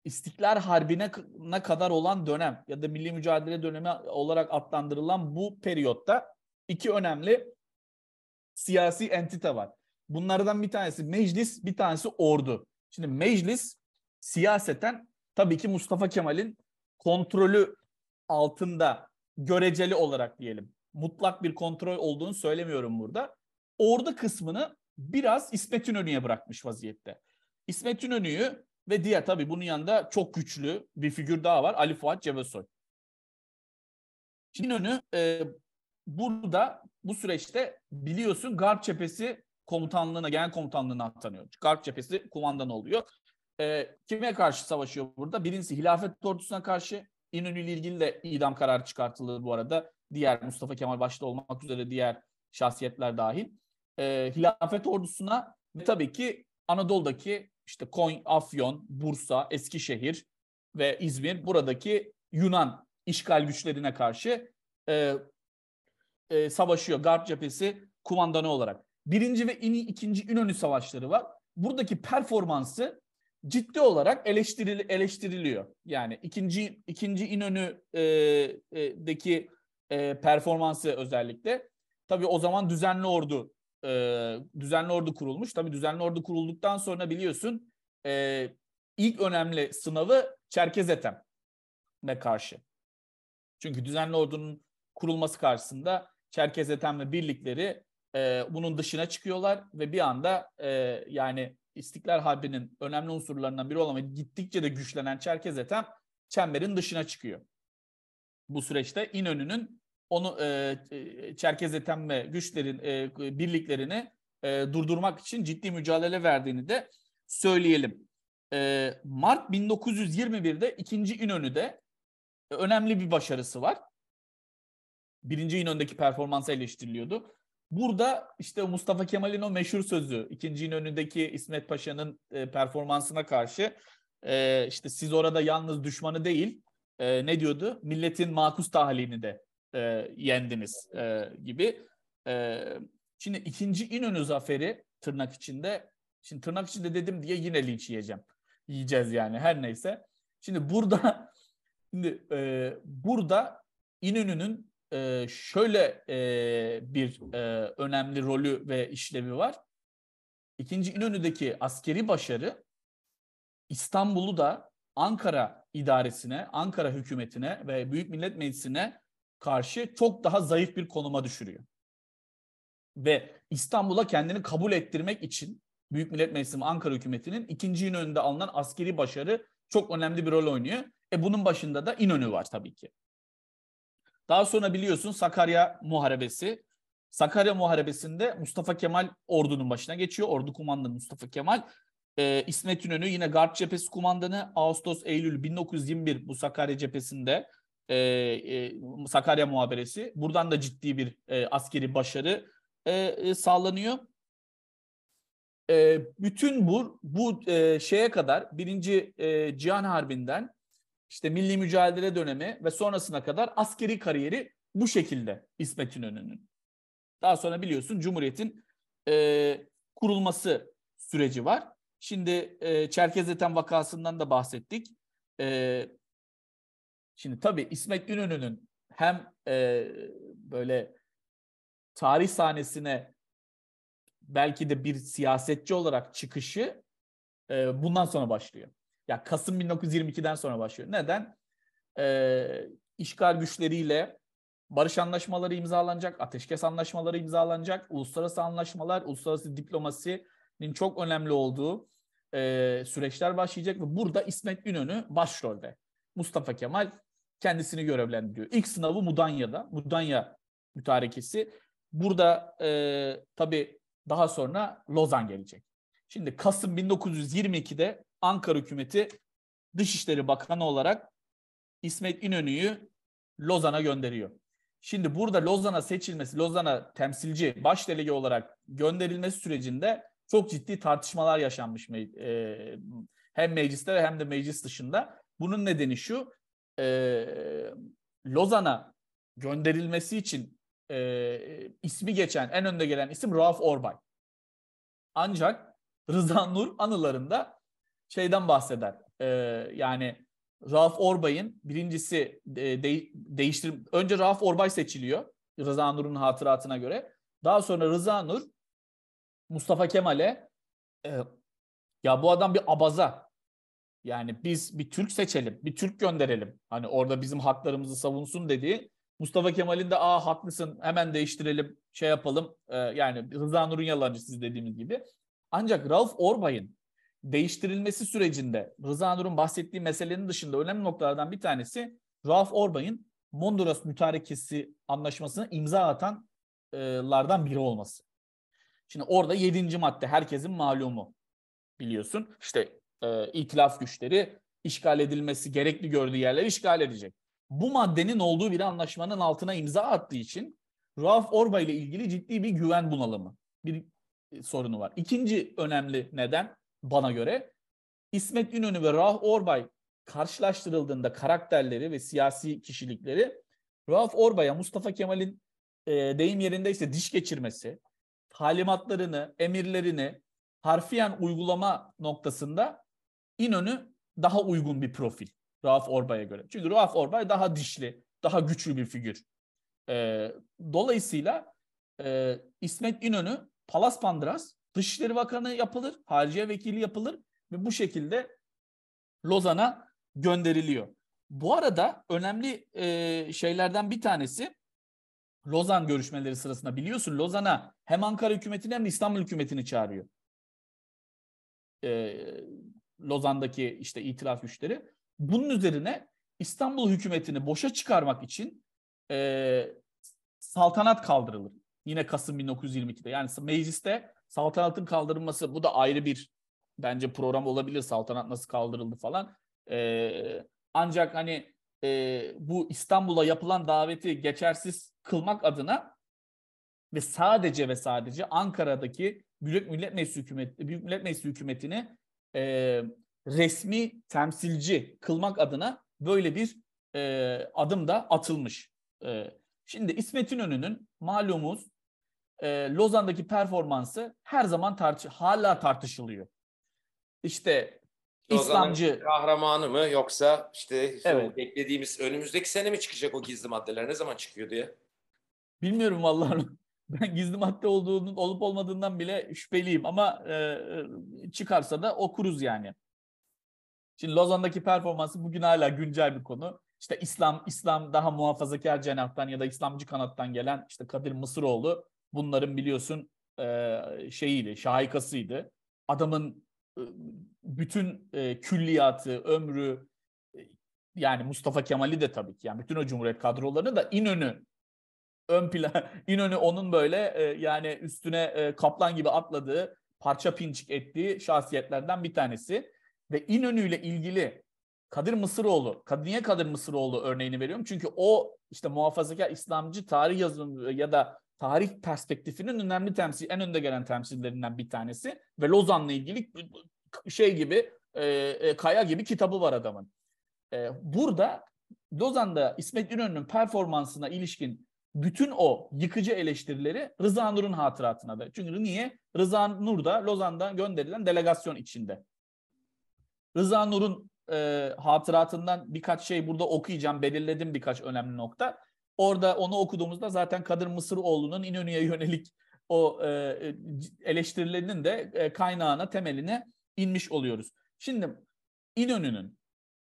İstiklal Harbi'ne kadar olan dönem ya da milli mücadele dönemi olarak adlandırılan bu periyotta iki önemli siyasi entite var. Bunlardan bir tanesi meclis, bir tanesi ordu. Şimdi meclis siyaseten tabii ki Mustafa Kemal'in kontrolü altında göreceli olarak diyelim. Mutlak bir kontrol olduğunu söylemiyorum burada. Ordu kısmını biraz İsmet İnönü'ye bırakmış vaziyette. İsmet İnönü'yü ve diğer tabii bunun yanında çok güçlü bir figür daha var. Ali Fuat Cebesoy. Şimdi önü e, burada bu süreçte biliyorsun Garp Cephesi komutanlığına, genel komutanlığına atanıyor. Garp Cephesi kumandan oluyor. E, kime karşı savaşıyor burada? Birincisi hilafet ordusuna karşı. İnönü ile ilgili de idam kararı çıkartılır bu arada. Diğer Mustafa Kemal başta olmak üzere diğer şahsiyetler dahil. E, hilafet ordusuna ve tabii ki Anadolu'daki işte Konya, Afyon, Bursa, Eskişehir ve İzmir buradaki Yunan işgal güçlerine karşı e, e, savaşıyor. Garp cephesi kumandanı olarak. Birinci ve İni, ikinci İnönü savaşları var. Buradaki performansı ciddi olarak eleştiril eleştiriliyor. Yani ikinci ikinci İnönü'deki e, e, e, performansı özellikle. Tabii o zaman düzenli ordu e, düzenli ordu kurulmuş. Tabii düzenli ordu kurulduktan sonra biliyorsun e, ilk önemli sınavı Çerkez etemle karşı. Çünkü düzenli ordunun kurulması karşısında Çerkez Ethem'le birlikleri e, bunun dışına çıkıyorlar ve bir anda e, yani İstiklal Harbi'nin önemli unsurlarından biri olan ve gittikçe de güçlenen Çerkez etem çemberin dışına çıkıyor. Bu süreçte İnönü'nün onu e, e Çerkez etenme güçlerin e, birliklerini e, durdurmak için ciddi mücadele verdiğini de söyleyelim. E, Mart 1921'de 2. İnönü'de e, önemli bir başarısı var. Birinci İnönü'ndeki performansı eleştiriliyordu. Burada işte Mustafa Kemal'in o meşhur sözü, ikinci İnönü'ndeki İsmet Paşa'nın e, performansına karşı e, işte siz orada yalnız düşmanı değil, e, ne diyordu? Milletin makus tahlini de e, yendiniz e, gibi. E, şimdi ikinci İnönü zaferi tırnak içinde. Şimdi tırnak içinde dedim diye yine linç yiyeceğim. Yiyeceğiz yani her neyse. Şimdi burada şimdi, e, burada İnönü'nün e, şöyle e, bir e, önemli rolü ve işlevi var. İkinci İnönü'deki askeri başarı İstanbul'u da Ankara idaresine, Ankara hükümetine ve Büyük Millet Meclisi'ne karşı çok daha zayıf bir konuma düşürüyor. Ve İstanbul'a kendini kabul ettirmek için Büyük Millet Meclisi Ankara hükümetinin ikinci İnönü'nde alınan askeri başarı çok önemli bir rol oynuyor. E bunun başında da İnönü var tabii ki. Daha sonra biliyorsun Sakarya Muharebesi. Sakarya Muharebesi'nde Mustafa Kemal ordunun başına geçiyor. Ordu kumandanı Mustafa Kemal. E, İsmet İnönü yine Garp Cephesi kumandanı Ağustos-Eylül 1921 bu Sakarya Cephesi'nde e, e, Sakarya muhaberesi. Buradan da ciddi bir e, askeri başarı e, e, sağlanıyor. E, bütün bu bu e, şeye kadar birinci e, Cihan Harbi'nden işte milli mücadele dönemi ve sonrasına kadar askeri kariyeri bu şekilde İsmet İnönü'nün. Daha sonra biliyorsun Cumhuriyet'in e, kurulması süreci var. Şimdi e, eten vakasından da bahsettik. E, Şimdi tabii İsmet İnönü'nün hem e, böyle tarih sahnesine belki de bir siyasetçi olarak çıkışı e, bundan sonra başlıyor. Ya Kasım 1922'den sonra başlıyor. Neden? E, işgal güçleriyle barış anlaşmaları imzalanacak, ateşkes anlaşmaları imzalanacak, uluslararası anlaşmalar, uluslararası diplomasinin çok önemli olduğu e, süreçler başlayacak ve burada İsmet İnönü başrolde. Mustafa Kemal kendisini görevlendiriyor. İlk sınavı Mudanya'da. Mudanya mütarekesi. Burada e, tabii daha sonra Lozan gelecek. Şimdi Kasım 1922'de Ankara hükümeti Dışişleri Bakanı olarak İsmet İnönü'yü Lozan'a gönderiyor. Şimdi burada Lozan'a seçilmesi, Lozan'a temsilci, baş delege olarak gönderilmesi sürecinde çok ciddi tartışmalar yaşanmış me- e- hem mecliste hem de meclis dışında. Bunun nedeni şu, e, Lozan'a gönderilmesi için e, ismi geçen, en önde gelen isim Rauf Orbay. Ancak Rıza Nur anılarında şeyden bahseder. E, yani Rauf Orbay'ın birincisi de, de, değiştir önce Rauf Orbay seçiliyor Rıza Nur'un hatıratına göre. Daha sonra Rıza Nur Mustafa Kemal'e e, ya bu adam bir abaza yani biz bir Türk seçelim, bir Türk gönderelim. Hani orada bizim haklarımızı savunsun dediği Mustafa Kemal'in de aa haklısın hemen değiştirelim şey yapalım e, yani Rıza Nur'un yalancısı dediğimiz gibi. Ancak Rauf Orbay'ın değiştirilmesi sürecinde Rıza Nur'un bahsettiği meselenin dışında önemli noktalardan bir tanesi Rauf Orbay'ın Mondros Mütarekesi Anlaşması'na imza atanlardan e, biri olması. Şimdi orada yedinci madde herkesin malumu biliyorsun. İşte e, itilaf güçleri işgal edilmesi gerekli gördüğü yerleri işgal edecek. Bu maddenin olduğu bir anlaşmanın altına imza attığı için Rauf Orba ile ilgili ciddi bir güven bunalımı, bir e, sorunu var. İkinci önemli neden bana göre İsmet İnönü ve Rauf Orbay karşılaştırıldığında karakterleri ve siyasi kişilikleri Rauf Orbay'a Mustafa Kemal'in e, deyim yerindeyse diş geçirmesi, talimatlarını, emirlerini harfiyen uygulama noktasında İnönü daha uygun bir profil Rauf Orbay'a göre. Çünkü Rauf Orbay daha dişli, daha güçlü bir figür. E, dolayısıyla e, İsmet İnönü, Palas Pandras, Dışişleri Bakanı yapılır, Hariciye Vekili yapılır ve bu şekilde Lozan'a gönderiliyor. Bu arada önemli e, şeylerden bir tanesi Lozan görüşmeleri sırasında biliyorsun Lozan'a hem Ankara hükümetini hem de İstanbul hükümetini çağırıyor. E, Lozan'daki işte itiraf güçleri. Bunun üzerine İstanbul hükümetini boşa çıkarmak için e, saltanat kaldırılır. Yine Kasım 1922'de. Yani mecliste saltanatın kaldırılması bu da ayrı bir bence program olabilir. Saltanat nasıl kaldırıldı falan. E, ancak hani e, bu İstanbul'a yapılan daveti geçersiz kılmak adına ve sadece ve sadece Ankara'daki Büyük Millet Meclisi hükümeti Büyük Millet Meclisi hükümetini e, resmi temsilci kılmak adına böyle bir e, adım da atılmış. E, şimdi İsmet İnönü'nün malumuz e, Lozan'daki performansı her zaman tartış hala tartışılıyor. İşte İslamcı kahramanı mı yoksa işte evet. beklediğimiz önümüzdeki sene mi çıkacak o gizli maddeler ne zaman çıkıyor diye. Bilmiyorum vallahi ben gizli madde olduğunun olup olmadığından bile şüpheliyim ama e, e, çıkarsa da okuruz yani. Şimdi Lozan'daki performansı bugün hala güncel bir konu. İşte İslam İslam daha muhafazakar cenahtan ya da İslamcı kanattan gelen işte Kadir Mısıroğlu bunların biliyorsun e, şeyiydi, şahikasıydı. Adamın e, bütün e, külliyatı, ömrü e, yani Mustafa Kemal'i de tabii ki yani bütün o Cumhuriyet kadrolarını da İnönü ön plan İnönü onun böyle e, yani üstüne e, kaplan gibi atladığı, parça pinçik ettiği şahsiyetlerden bir tanesi. Ve İnönü ile ilgili Kadir Mısıroğlu, niye Kadir Mısıroğlu örneğini veriyorum? Çünkü o işte muhafazakar İslamcı tarih yazım e, ya da tarih perspektifinin önemli temsil, en önde gelen temsillerinden bir tanesi. Ve Lozan'la ilgili şey gibi, e, e, kaya gibi kitabı var adamın. E, burada Lozan'da İsmet İnönü'nün performansına ilişkin bütün o yıkıcı eleştirileri Rıza Nur'un hatıratına da. Çünkü niye? Rıza Nur da Lozan'da gönderilen delegasyon içinde. Rıza Nur'un e, hatıratından birkaç şey burada okuyacağım, belirledim birkaç önemli nokta. Orada onu okuduğumuzda zaten Kadir Mısıroğlu'nun İnönü'ye yönelik o e, e eleştirilerinin de e, kaynağına, temeline inmiş oluyoruz. Şimdi İnönü'nün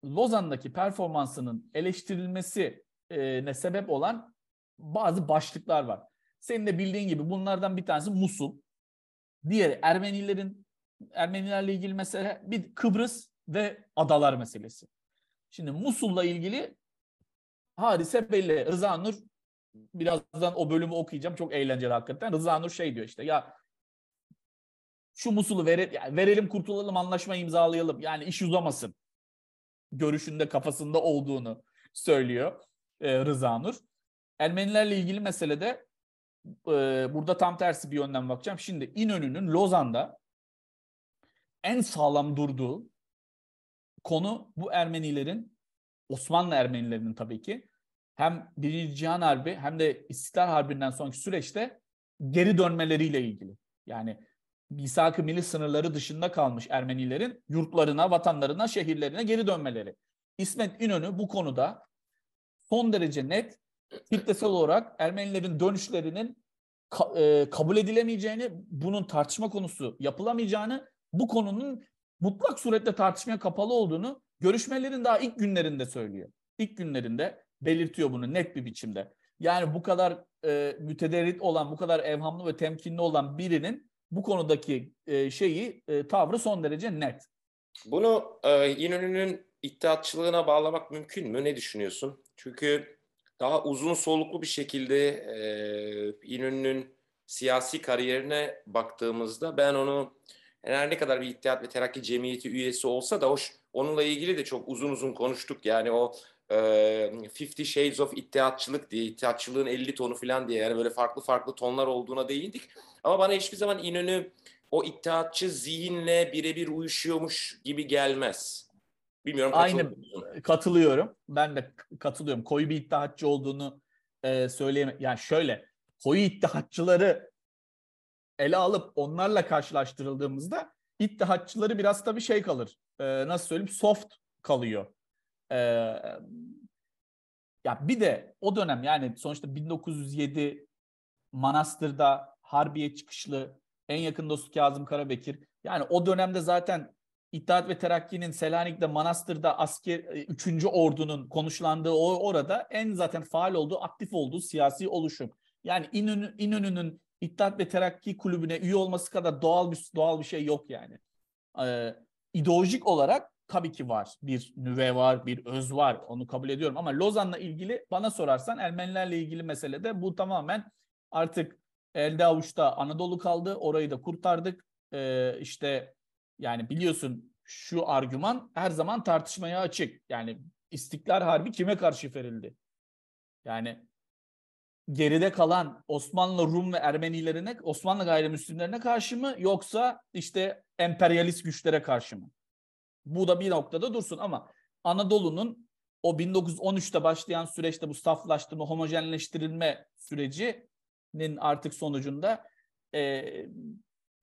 Lozan'daki performansının eleştirilmesi ne sebep olan bazı başlıklar var. Senin de bildiğin gibi bunlardan bir tanesi Musul. Diğeri Ermenilerin Ermenilerle ilgili mesele bir Kıbrıs ve adalar meselesi. Şimdi Musul'la ilgili hadise belli. Rıza Nur birazdan o bölümü okuyacağım. Çok eğlenceli hakikaten. Rıza Nur şey diyor işte ya şu Musul'u vere, yani verelim kurtulalım anlaşma imzalayalım. Yani iş uzamasın. Görüşünde kafasında olduğunu söylüyor e, Rıza Nur. Ermenilerle ilgili meselede e, burada tam tersi bir yönden bakacağım. Şimdi İnönü'nün Lozan'da en sağlam durduğu konu bu Ermenilerin, Osmanlı Ermenilerinin tabii ki hem Birinci Cihan Harbi hem de İstiklal Harbi'nden sonraki süreçte geri dönmeleriyle ilgili. Yani misak-ı milli sınırları dışında kalmış Ermenilerin yurtlarına, vatanlarına, şehirlerine geri dönmeleri. İsmet İnönü bu konuda son derece net kitlesel olarak Ermenilerin dönüşlerinin ka- e, kabul edilemeyeceğini, bunun tartışma konusu yapılamayacağını, bu konunun mutlak surette tartışmaya kapalı olduğunu görüşmelerin daha ilk günlerinde söylüyor. İlk günlerinde belirtiyor bunu net bir biçimde. Yani bu kadar e, mütederrit olan, bu kadar evhamlı ve temkinli olan birinin bu konudaki e, şeyi e, tavrı son derece net. Bunu e, İnönü'nün iddiatçılığına bağlamak mümkün mü? Ne düşünüyorsun? Çünkü daha uzun soluklu bir şekilde e, İnönü'nün siyasi kariyerine baktığımızda ben onu her ne kadar bir İttihat ve Terakki Cemiyeti üyesi olsa da hoş onunla ilgili de çok uzun uzun konuştuk. Yani o e, Fifty Shades of İttihatçılık diye, İttihatçılığın 50 tonu falan diye yani böyle farklı farklı tonlar olduğuna değindik. Ama bana hiçbir zaman İnönü o İttihatçı zihinle birebir uyuşuyormuş gibi gelmez. Bilmiyorum Aynı katılıyorum. Ben de katılıyorum. Koyu bir iddiaççı olduğunu e, söyleyemem. Yani şöyle koyu iddiaççıları ele alıp onlarla karşılaştırıldığımızda iddiaççıları biraz tabii şey kalır. E, nasıl söyleyeyim? Soft kalıyor. E, ya bir de o dönem yani sonuçta 1907 Manastır'da Harbiye çıkışlı en yakın dostu Kazım Karabekir. Yani o dönemde zaten İttihat ve Terakki'nin Selanik'te, Manastır'da asker 3. E, ordunun konuşlandığı o orada en zaten faal olduğu, aktif olduğu siyasi oluşum. Yani İnönü, İnönü'nün İttihat ve Terakki kulübüne üye olması kadar doğal bir doğal bir şey yok yani. Ee, ideolojik olarak tabii ki var. Bir nüve var, bir öz var. Onu kabul ediyorum ama Lozan'la ilgili bana sorarsan Ermenilerle ilgili meselede bu tamamen artık elde avuçta Anadolu kaldı. Orayı da kurtardık. Ee, işte yani biliyorsun şu argüman her zaman tartışmaya açık. Yani İstiklal Harbi kime karşı verildi? Yani geride kalan Osmanlı, Rum ve Ermenilerine, Osmanlı gayrimüslimlerine karşı mı yoksa işte emperyalist güçlere karşı mı? Bu da bir noktada dursun ama Anadolu'nun o 1913'te başlayan süreçte bu saflaştırma, homojenleştirilme sürecinin artık sonucunda e,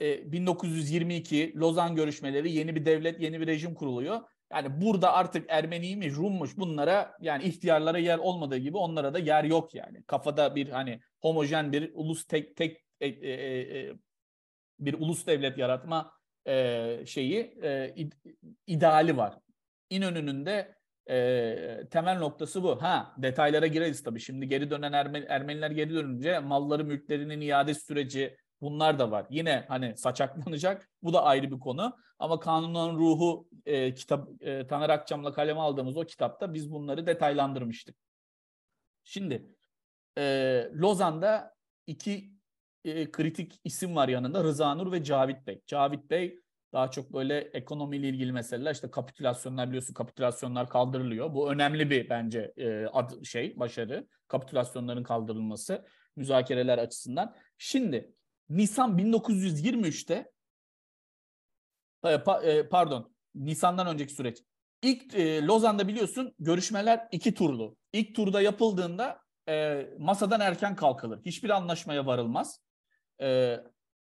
e, 1922 Lozan görüşmeleri yeni bir devlet yeni bir rejim kuruluyor. Yani burada artık Ermeniymiş, Rummuş bunlara yani ihtiyarlara yer olmadığı gibi onlara da yer yok yani. Kafada bir hani homojen bir ulus tek tek e, e, e, e bir ulus devlet yaratma e, şeyi e, ideali var. İnönü'nün de e, temel noktası bu. Ha detaylara gireriz tabii. Şimdi geri dönen Ermen, Ermeniler geri dönünce malları mülklerinin iade süreci Bunlar da var. Yine hani saçaklanacak. Bu da ayrı bir konu. Ama kanunun ruhu e, kitap e, Taner Akçam'la kaleme aldığımız o kitapta biz bunları detaylandırmıştık. Şimdi e, Lozan'da iki e, kritik isim var yanında. Rıza Nur ve Cavit Bey. Cavit Bey daha çok böyle ekonomiyle ilgili meseleler işte kapitülasyonlar biliyorsun kapitülasyonlar kaldırılıyor. Bu önemli bir bence e, ad, şey başarı kapitülasyonların kaldırılması müzakereler açısından. Şimdi Nisan 1923'te e, e, pardon Nisan'dan önceki süreç. İlk e, Lozan'da biliyorsun görüşmeler iki turlu. İlk turda yapıldığında e, masadan erken kalkılır. Hiçbir anlaşmaya varılmaz. E,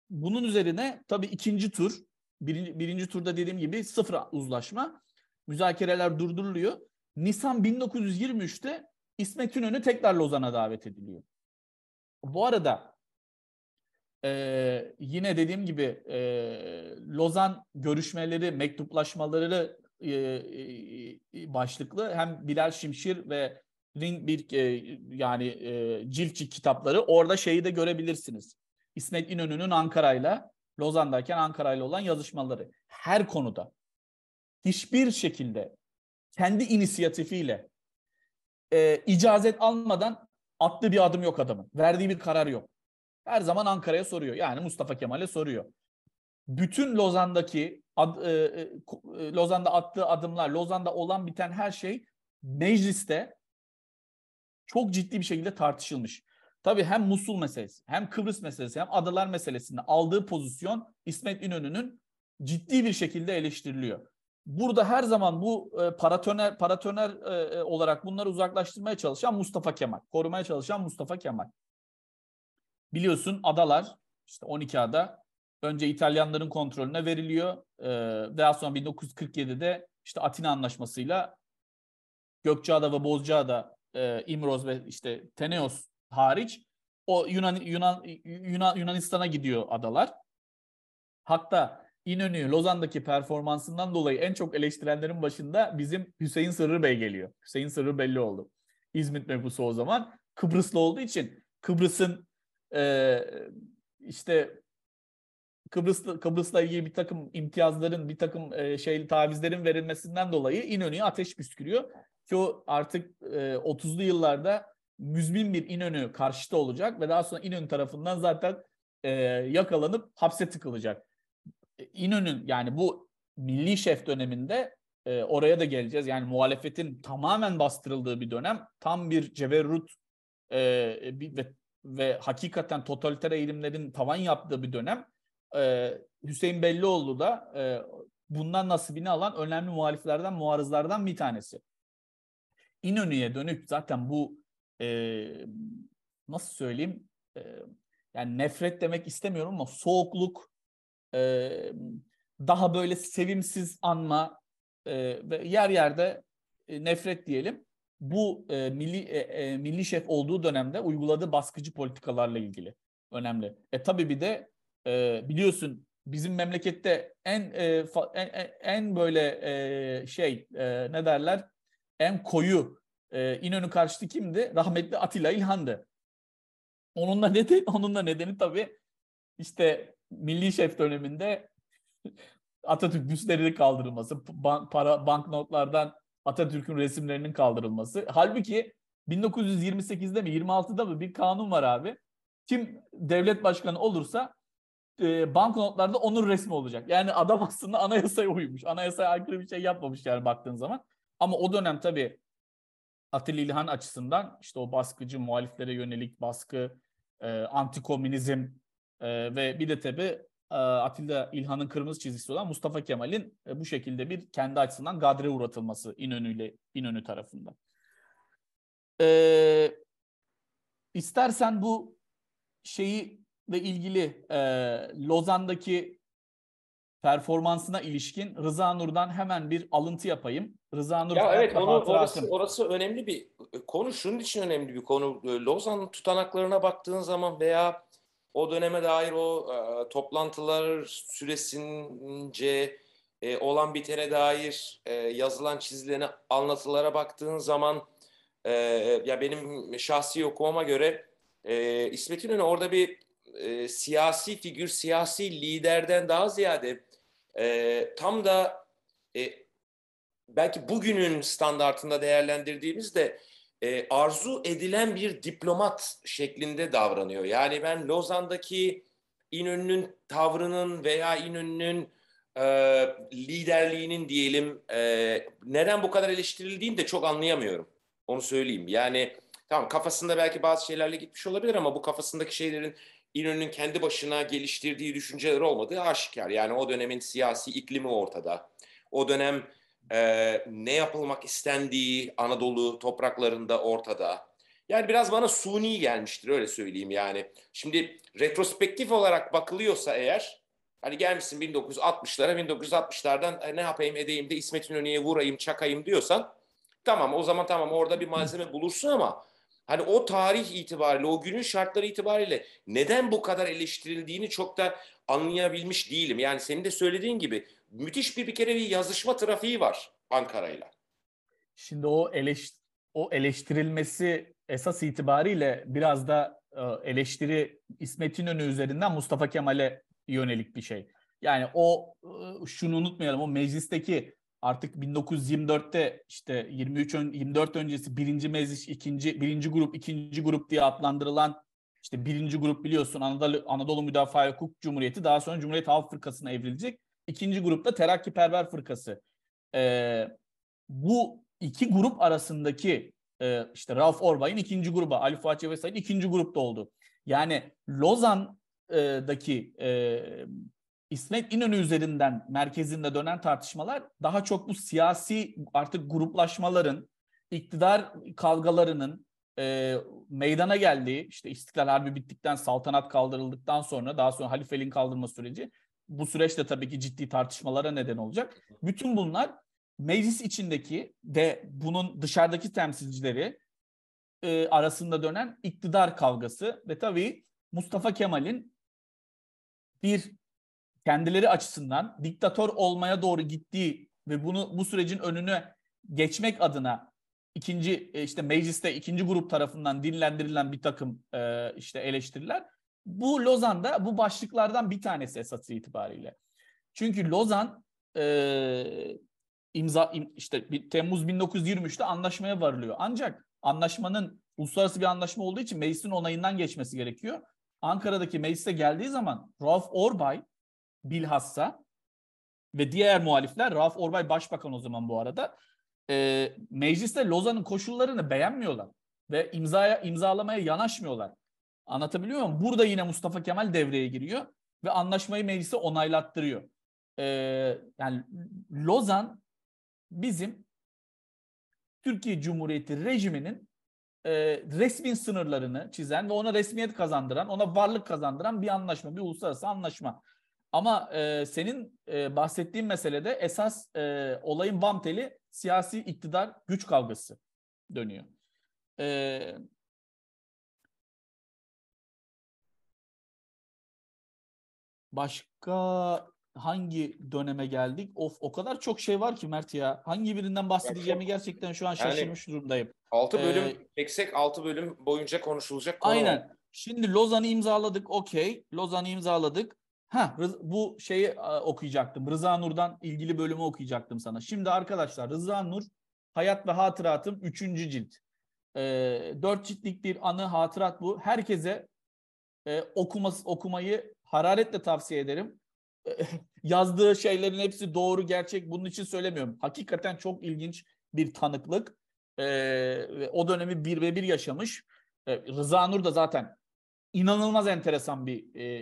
bunun üzerine tabii ikinci tur, birinci, birinci turda dediğim gibi sıfır uzlaşma. Müzakereler durduruluyor. Nisan 1923'te İsmet İnönü tekrar Lozan'a davet ediliyor. Bu arada ee, yine dediğim gibi e, Lozan görüşmeleri, mektuplaşmaları e, e, e, başlıklı hem Bilal Şimşir ve Ring bir e, yani e, ciltçi kitapları orada şeyi de görebilirsiniz. İsmet İnönü'nün Ankara'yla Lozan'dayken Ankara'yla olan yazışmaları her konuda hiçbir şekilde kendi inisiyatifiyle e, icazet almadan attığı bir adım yok adamın. Verdiği bir karar yok. Her zaman Ankara'ya soruyor. Yani Mustafa Kemal'e soruyor. Bütün Lozan'daki ad, e, e, e, Lozan'da attığı adımlar, Lozan'da olan biten her şey mecliste çok ciddi bir şekilde tartışılmış. Tabii hem Musul meselesi, hem Kıbrıs meselesi, hem adalar meselesinde aldığı pozisyon İsmet İnönü'nün ciddi bir şekilde eleştiriliyor. Burada her zaman bu e, paratoner paratoner e, e olarak bunları uzaklaştırmaya çalışan Mustafa Kemal, korumaya çalışan Mustafa Kemal. Biliyorsun adalar işte 12 ada önce İtalyanların kontrolüne veriliyor. Ee, daha sonra 1947'de işte Atina Anlaşması'yla Gökçeada ve Bozcaada, e, İmroz ve işte Teneos hariç o Yunan Yunan, Yunan Yunanistan'a gidiyor adalar. Hatta İnönü Lozan'daki performansından dolayı en çok eleştirenlerin başında bizim Hüseyin Sırrı Bey geliyor. Hüseyin Sırrı belli oldu. İzmit mebusu o zaman Kıbrıslı olduğu için Kıbrıs'ın e, işte Kıbrıs Kıbrıs'la ilgili bir takım imtiyazların, bir takım e, şey tavizlerin verilmesinden dolayı İnönü'ye ateş püskürüyor. Ki o artık e, 30'lu yıllarda müzmin bir İnönü karşıtı olacak ve daha sonra İnönü tarafından zaten e, yakalanıp hapse tıkılacak. E, İnönü yani bu milli şef döneminde e, oraya da geleceğiz. Yani muhalefetin tamamen bastırıldığı bir dönem. Tam bir ceberrut e, e bir, ve ve hakikaten totaliter eğilimlerin tavan yaptığı bir dönem e, Hüseyin Bellioğlu da e, bundan nasibini alan önemli muhaliflerden, muarızlardan bir tanesi. İnönü'ye dönük zaten bu e, nasıl söyleyeyim e, yani nefret demek istemiyorum ama soğukluk e, daha böyle sevimsiz anma e, ve yer yerde e, nefret diyelim bu e, milli e, e, milli şef olduğu dönemde uyguladığı baskıcı politikalarla ilgili önemli. E tabii bir de e, biliyorsun bizim memlekette en e, fa, en, en böyle e, şey e, ne derler en koyu e, İnönü karşıtı kimdi? Rahmetli Atilla İlhan'dı. Onunla neden onunla nedeni tabii işte milli şef döneminde Atatürk büstlerinin kaldırılması, bank, para banknotlardan Atatürk'ün resimlerinin kaldırılması. Halbuki 1928'de mi 26'da mı bir kanun var abi. Kim devlet başkanı olursa e, banknotlarda onun resmi olacak. Yani adam aslında anayasaya uymuş. Anayasaya aykırı bir şey yapmamış yani baktığın zaman. Ama o dönem tabii Atilla İlhan açısından işte o baskıcı muhaliflere yönelik baskı, e, antikomünizm e, ve bir de tabii e, Atilla İlhan'ın kırmızı çizgisi olan Mustafa Kemal'in e, bu şekilde bir kendi açısından gadre uğratılması ile İnönü tarafından. Ee, istersen bu şeyi ile ilgili e, Lozan'daki performansına ilişkin Rıza Nur'dan hemen bir alıntı yapayım. Rıza Nur ya evet onu, orası, orası önemli bir konu. Şunun için önemli bir konu. Lozan tutanaklarına baktığın zaman veya o döneme dair o e, toplantılar süresince e, olan bitene dair e, yazılan çizilene anlatılara baktığın zaman e, ya benim şahsi okuma göre e, İsmet İnönü orada bir e, siyasi figür, siyasi liderden daha ziyade e, tam da e, belki bugünün standartında değerlendirdiğimizde e, arzu edilen bir diplomat şeklinde davranıyor. Yani ben Lozan'daki İnönü'nün tavrının veya İnönü'nün e, liderliğinin diyelim e, neden bu kadar eleştirildiğini de çok anlayamıyorum. Onu söyleyeyim. Yani tamam kafasında belki bazı şeylerle gitmiş olabilir ama bu kafasındaki şeylerin İnönü'nün kendi başına geliştirdiği düşünceler olmadığı aşikar. Yani o dönemin siyasi iklimi ortada. O dönem ee, ne yapılmak istendiği Anadolu topraklarında ortada. Yani biraz bana suni gelmiştir öyle söyleyeyim yani. Şimdi retrospektif olarak bakılıyorsa eğer hani gelmişsin 1960'lara 1960'lardan e, ne yapayım edeyim de İsmet İnönü'ye vurayım çakayım diyorsan tamam o zaman tamam orada bir malzeme bulursun ama hani o tarih itibariyle o günün şartları itibariyle neden bu kadar eleştirildiğini çok da anlayabilmiş değilim. Yani senin de söylediğin gibi müthiş bir bir kere bir yazışma trafiği var Ankara'yla. Şimdi o eleş, o eleştirilmesi esas itibariyle biraz da e, eleştiri İsmet İnönü üzerinden Mustafa Kemal'e yönelik bir şey. Yani o e, şunu unutmayalım o meclisteki artık 1924'te işte 23 24 öncesi birinci meclis ikinci birinci grup ikinci grup diye adlandırılan işte birinci grup biliyorsun Anadolu, Anadolu Müdafaa Hukuk Cumhuriyeti daha sonra Cumhuriyet Halk Fırkası'na evrilecek. İkinci grupta Terakkiperver Fırkası. E, bu iki grup arasındaki e, işte Rauf Orbay'ın ikinci gruba, Ali Fuat Cevesay'ın ikinci grupta oldu. Yani Lozan'daki e, İsmet İnönü üzerinden merkezinde dönen tartışmalar daha çok bu siyasi artık gruplaşmaların, iktidar kavgalarının e, meydana geldiği, işte İstiklal Harbi bittikten, saltanat kaldırıldıktan sonra, daha sonra halifeliğin kaldırma süreci bu süreçte tabii ki ciddi tartışmalara neden olacak. Bütün bunlar meclis içindeki de bunun dışarıdaki temsilcileri e, arasında dönen iktidar kavgası ve tabii Mustafa Kemal'in bir kendileri açısından diktatör olmaya doğru gittiği ve bunu bu sürecin önünü geçmek adına ikinci e, işte mecliste ikinci grup tarafından dinlendirilen bir takım e, işte eleştiriler bu Lozan'da bu başlıklardan bir tanesi esas itibariyle. Çünkü Lozan e, imza im, işte bir, Temmuz 1923'te anlaşmaya varılıyor. Ancak anlaşmanın uluslararası bir anlaşma olduğu için meclisin onayından geçmesi gerekiyor. Ankara'daki meclise geldiği zaman Rauf Orbay bilhassa ve diğer muhalifler Rauf Orbay başbakan o zaman bu arada e, mecliste Lozan'ın koşullarını beğenmiyorlar ve imzaya imzalamaya yanaşmıyorlar. Anlatabiliyor muyum? Burada yine Mustafa Kemal devreye giriyor ve anlaşmayı meclise onaylattırıyor. Ee, yani Lozan bizim Türkiye Cumhuriyeti rejiminin e, resmi sınırlarını çizen ve ona resmiyet kazandıran, ona varlık kazandıran bir anlaşma, bir uluslararası anlaşma. Ama e, senin e, bahsettiğin meselede esas e, olayın bam teli siyasi iktidar güç kavgası dönüyor. E, başka hangi döneme geldik? Of o kadar çok şey var ki Mert ya. Hangi birinden bahsedeceğimi gerçekten şu an şaşırmış yani, durumdayım. 6 ee, bölüm ee, eksek 6 bölüm boyunca konuşulacak konu. Aynen. Şimdi Lozan'ı imzaladık. Okey. Lozan'ı imzaladık. Ha bu şeyi okuyacaktım. Rıza Nur'dan ilgili bölümü okuyacaktım sana. Şimdi arkadaşlar Rıza Nur Hayat ve Hatıratım 3. cilt. E, ee, 4 ciltlik bir anı hatırat bu. Herkese e, okuması, okumayı hararetle tavsiye ederim. Yazdığı şeylerin hepsi doğru, gerçek. Bunun için söylemiyorum. Hakikaten çok ilginç bir tanıklık. Ee, o dönemi bir ve bir yaşamış. Ee, Rıza Nur da zaten inanılmaz enteresan bir e,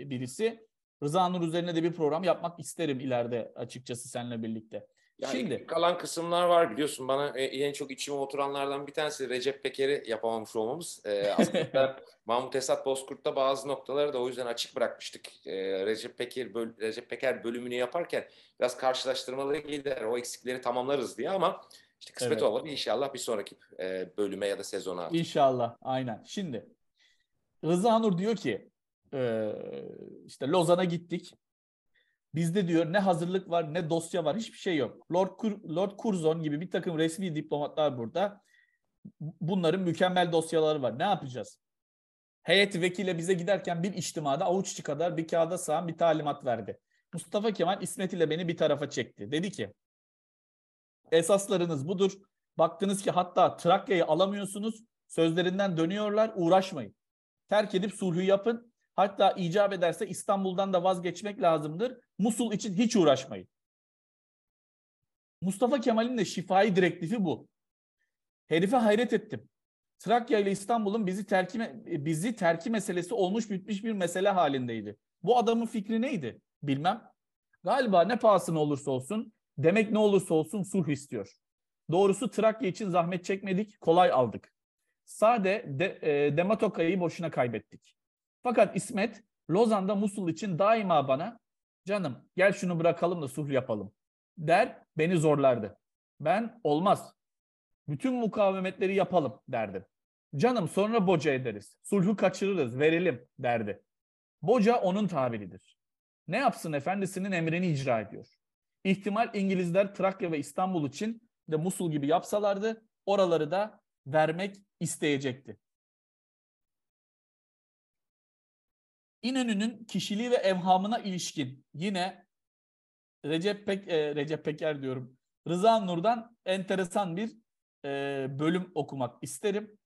e, birisi. Rıza Nur üzerine de bir program yapmak isterim ileride açıkçası seninle birlikte. Yani Şimdi kalan kısımlar var biliyorsun bana e, en çok içime oturanlardan bir tanesi Recep Peker'i yapamamış olmamız. E, aslında Mahmut Esat Bozkurt'ta bazı noktaları da o yüzden açık bırakmıştık. E, Recep Peker böl, Recep Peker bölümünü yaparken biraz karşılaştırmaları gider, o eksikleri tamamlarız diye ama işte kısmet evet. olur inşallah bir sonraki e, bölüme ya da sezona. Artık. İnşallah aynen. Şimdi Rıza Nur diyor ki e, işte Lozan'a gittik. Bizde diyor ne hazırlık var ne dosya var hiçbir şey yok. Lord, Kur Lord Curzon gibi bir takım resmi diplomatlar burada. Bunların mükemmel dosyaları var. Ne yapacağız? Heyet vekile bize giderken bir içtimada avuç içi kadar bir kağıda sığan bir talimat verdi. Mustafa Kemal İsmet ile beni bir tarafa çekti. Dedi ki esaslarınız budur. Baktınız ki hatta Trakya'yı alamıyorsunuz. Sözlerinden dönüyorlar. Uğraşmayın. Terk edip sulhü yapın. Hatta icap ederse İstanbul'dan da vazgeçmek lazımdır. Musul için hiç uğraşmayın. Mustafa Kemal'in de şifai direktifi bu. Herife hayret ettim. Trakya ile İstanbul'un bizi terki bizi terki meselesi olmuş bitmiş bir mesele halindeydi. Bu adamın fikri neydi? Bilmem. Galiba ne pahasına olursa olsun, demek ne olursa olsun sulh istiyor. Doğrusu Trakya için zahmet çekmedik, kolay aldık. Sade de, e, Dematoka'yı boşuna kaybettik. Fakat İsmet Lozan'da Musul için daima bana canım gel şunu bırakalım da sulh yapalım der beni zorlardı. Ben olmaz bütün mukavemetleri yapalım derdim. Canım sonra boca ederiz. Sulhu kaçırırız, verelim derdi. Boca onun tabiridir. Ne yapsın efendisinin emrini icra ediyor. İhtimal İngilizler Trakya ve İstanbul için de Musul gibi yapsalardı oraları da vermek isteyecekti. İnönü'nün kişiliği ve evhamına ilişkin yine Recep Pek e, Recep Peker diyorum. Rıza Nur'dan enteresan bir e, bölüm okumak isterim.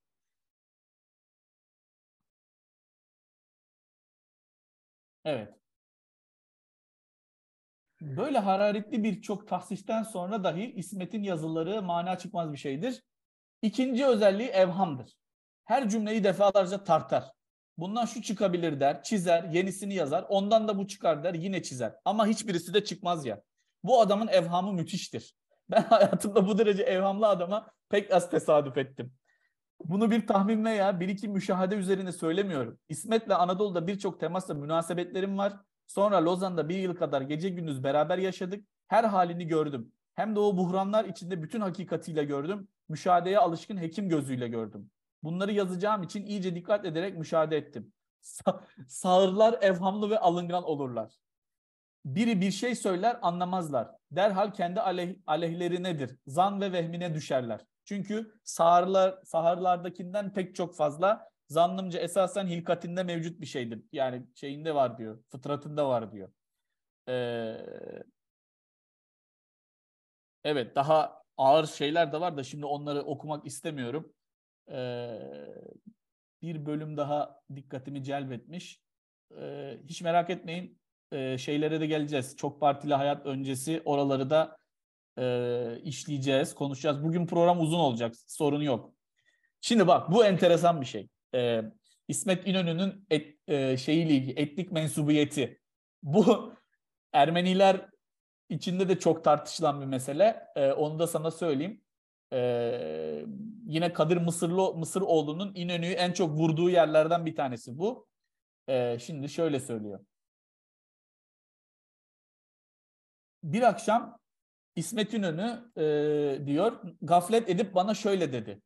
Evet. Böyle hararetli bir çok tahsisten sonra dahi İsmet'in yazıları mana çıkmaz bir şeydir. İkinci özelliği evhamdır. Her cümleyi defalarca tartar. Bundan şu çıkabilir der, çizer, yenisini yazar. Ondan da bu çıkar der, yine çizer. Ama hiçbirisi de çıkmaz ya. Bu adamın evhamı müthiştir. Ben hayatımda bu derece evhamlı adama pek az tesadüf ettim. Bunu bir tahmin veya bir iki müşahede üzerine söylemiyorum. İsmet'le Anadolu'da birçok temasla münasebetlerim var. Sonra Lozan'da bir yıl kadar gece gündüz beraber yaşadık. Her halini gördüm. Hem de o buhranlar içinde bütün hakikatiyle gördüm. Müşahedeye alışkın hekim gözüyle gördüm. Bunları yazacağım için iyice dikkat ederek müşahede ettim. Sa- sağırlar evhamlı ve alıngan olurlar. Biri bir şey söyler anlamazlar. Derhal kendi aleyh, nedir? Zan ve vehmine düşerler. Çünkü sağırlar, saharlardakinden pek çok fazla zannımca esasen hilkatinde mevcut bir şeydir. Yani şeyinde var diyor. Fıtratında var diyor. Ee, evet daha ağır şeyler de var da şimdi onları okumak istemiyorum e, bir bölüm daha dikkatimi celbetmiş. E, hiç merak etmeyin e, şeylere de geleceğiz. Çok partili hayat öncesi oraları da e, işleyeceğiz, konuşacağız. Bugün program uzun olacak, sorun yok. Şimdi bak bu enteresan bir şey. E, İsmet İnönü'nün et, e, şeyiyle ilgili etnik mensubiyeti. Bu Ermeniler içinde de çok tartışılan bir mesele. E, onu da sana söyleyeyim. E, yine Kadir Mısırlı Mısıroğlu'nun İnönü'yü en çok vurduğu yerlerden bir tanesi bu. Ee, şimdi şöyle söylüyor. Bir akşam İsmet İnönü e, diyor gaflet edip bana şöyle dedi.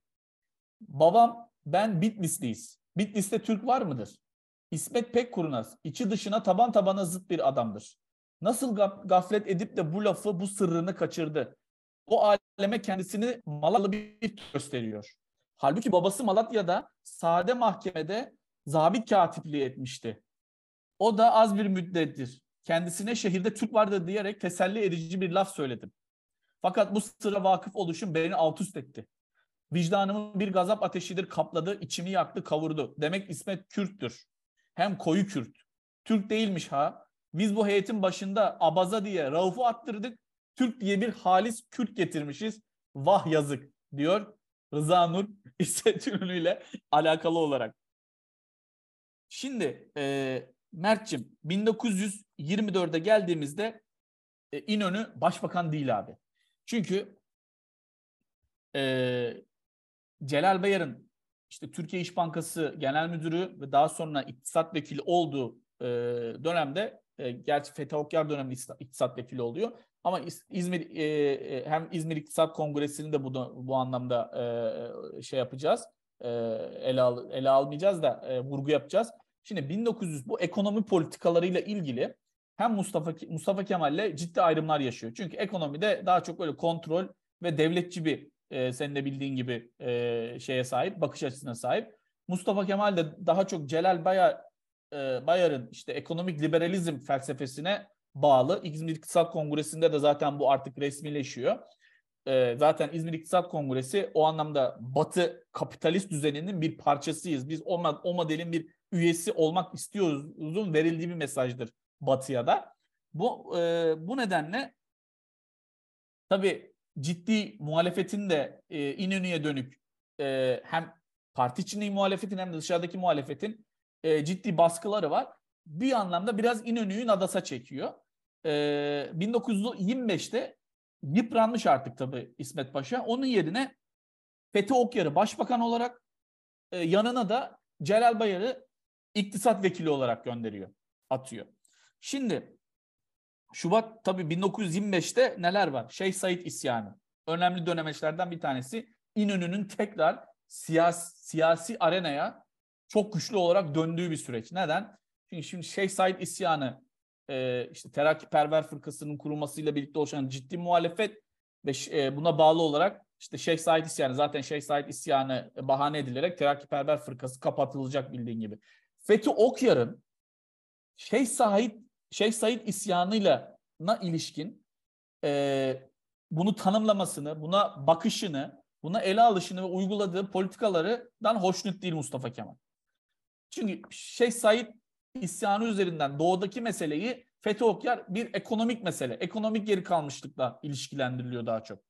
Babam ben Bitlisliyiz. Bitlis'te Türk var mıdır? İsmet pek kurnaz. İçi dışına taban tabana zıt bir adamdır. Nasıl gaflet edip de bu lafı bu sırrını kaçırdı? o aleme kendisini malalı bir gösteriyor. Halbuki babası Malatya'da sade mahkemede zabit katipliği etmişti. O da az bir müddettir. Kendisine şehirde Türk vardı diyerek teselli edici bir laf söyledim. Fakat bu sıra vakıf oluşum beni alt üst etti. Vicdanımı bir gazap ateşidir kapladı, içimi yaktı, kavurdu. Demek İsmet Kürt'tür. Hem koyu Kürt. Türk değilmiş ha. Biz bu heyetin başında abaza diye Rauf'u attırdık. Türk diye bir halis Kürt getirmişiz. Vah yazık diyor Rıza Nur İzzet ürünüyle alakalı olarak. Şimdi e, Mert'cim 1924'e geldiğimizde e, İnönü başbakan değil abi. Çünkü e, Celal Bayar'ın işte Türkiye İş Bankası Genel Müdürü ve daha sonra iktisat vekili olduğu e, dönemde e, gerçi Fethi Okyar döneminde iktisat vekili oluyor. Ama İzmir e, e, hem İzmir İktisat Kongresi'ni de bu bu anlamda e, e, şey yapacağız. E, ele al, ele almayacağız da e, vurgu yapacağız. Şimdi 1900 bu ekonomi politikalarıyla ilgili hem Mustafa Mustafa Kemal'le ciddi ayrımlar yaşıyor. Çünkü ekonomide daha çok böyle kontrol ve devletçi bir e, senin de bildiğin gibi e, şeye sahip, bakış açısına sahip. Mustafa Kemal de daha çok Celal Bayar e, Bayar'ın işte ekonomik liberalizm felsefesine bağlı. İzmir İktisat Kongresi'nde de zaten bu artık resmileşiyor. Ee, zaten İzmir İktisat Kongresi o anlamda Batı kapitalist düzeninin bir parçasıyız. Biz o, o modelin bir üyesi olmak istiyoruzun verildiği bir mesajdır Batı'ya da. Bu, e, bu nedenle tabii ciddi muhalefetin de e, İnönü'ye dönük e, hem parti içindeki muhalefetin hem de dışarıdaki muhalefetin e, ciddi baskıları var bir anlamda biraz İnönü'yü Nadas'a çekiyor. E, ee, 1925'te yıpranmış artık tabii İsmet Paşa. Onun yerine Fethi Okyar'ı başbakan olarak e, yanına da Celal Bayar'ı iktisat vekili olarak gönderiyor, atıyor. Şimdi Şubat tabii 1925'te neler var? Şeyh Said isyanı. Önemli dönemeçlerden bir tanesi. İnönü'nün tekrar siyasi, siyasi arenaya çok güçlü olarak döndüğü bir süreç. Neden? Çünkü şimdi Şeyh Said isyanı e, işte terakkiperver fırkasının kurulmasıyla birlikte oluşan ciddi muhalefet ve e, buna bağlı olarak işte Şeyh Said isyanı zaten Şeyh Said isyanı bahane edilerek terakkiperver fırkası kapatılacak bildiğin gibi. Fethi Okyar'ın Şeyh Said Şeyh Said isyanıyla na ilişkin e, bunu tanımlamasını, buna bakışını, buna ele alışını ve uyguladığı politikalarından hoşnut değil Mustafa Kemal. Çünkü Şeyh Said isyanı üzerinden doğudaki meseleyi Fethi Okyar bir ekonomik mesele. Ekonomik geri kalmışlıkla ilişkilendiriliyor daha çok.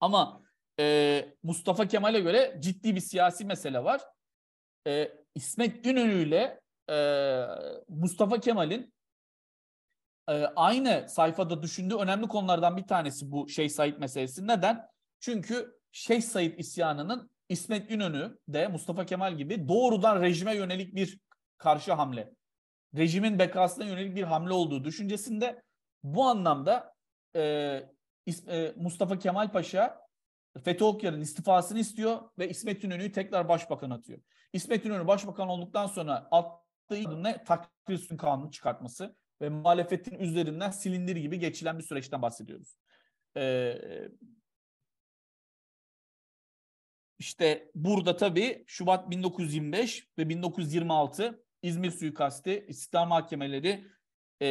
Ama e, Mustafa Kemal'e göre ciddi bir siyasi mesele var. E, İsmet İnönü ile e, Mustafa Kemal'in e, aynı sayfada düşündüğü önemli konulardan bir tanesi bu Şeyh Said meselesi. Neden? Çünkü Şeyh Said isyanının İsmet İnönü de Mustafa Kemal gibi doğrudan rejime yönelik bir karşı hamle, rejimin bekasına yönelik bir hamle olduğu düşüncesinde bu anlamda e, e, Mustafa Kemal Paşa Fethi Okyar'ın istifasını istiyor ve İsmet İnönü'yü tekrar başbakan atıyor. İsmet İnönü başbakan olduktan sonra attığı adımla takdir üstün kanunu çıkartması ve muhalefetin üzerinden silindir gibi geçilen bir süreçten bahsediyoruz. Ee, işte burada tabii Şubat 1925 ve 1926 İzmir suikasti, İstiklal mahkemeleri e,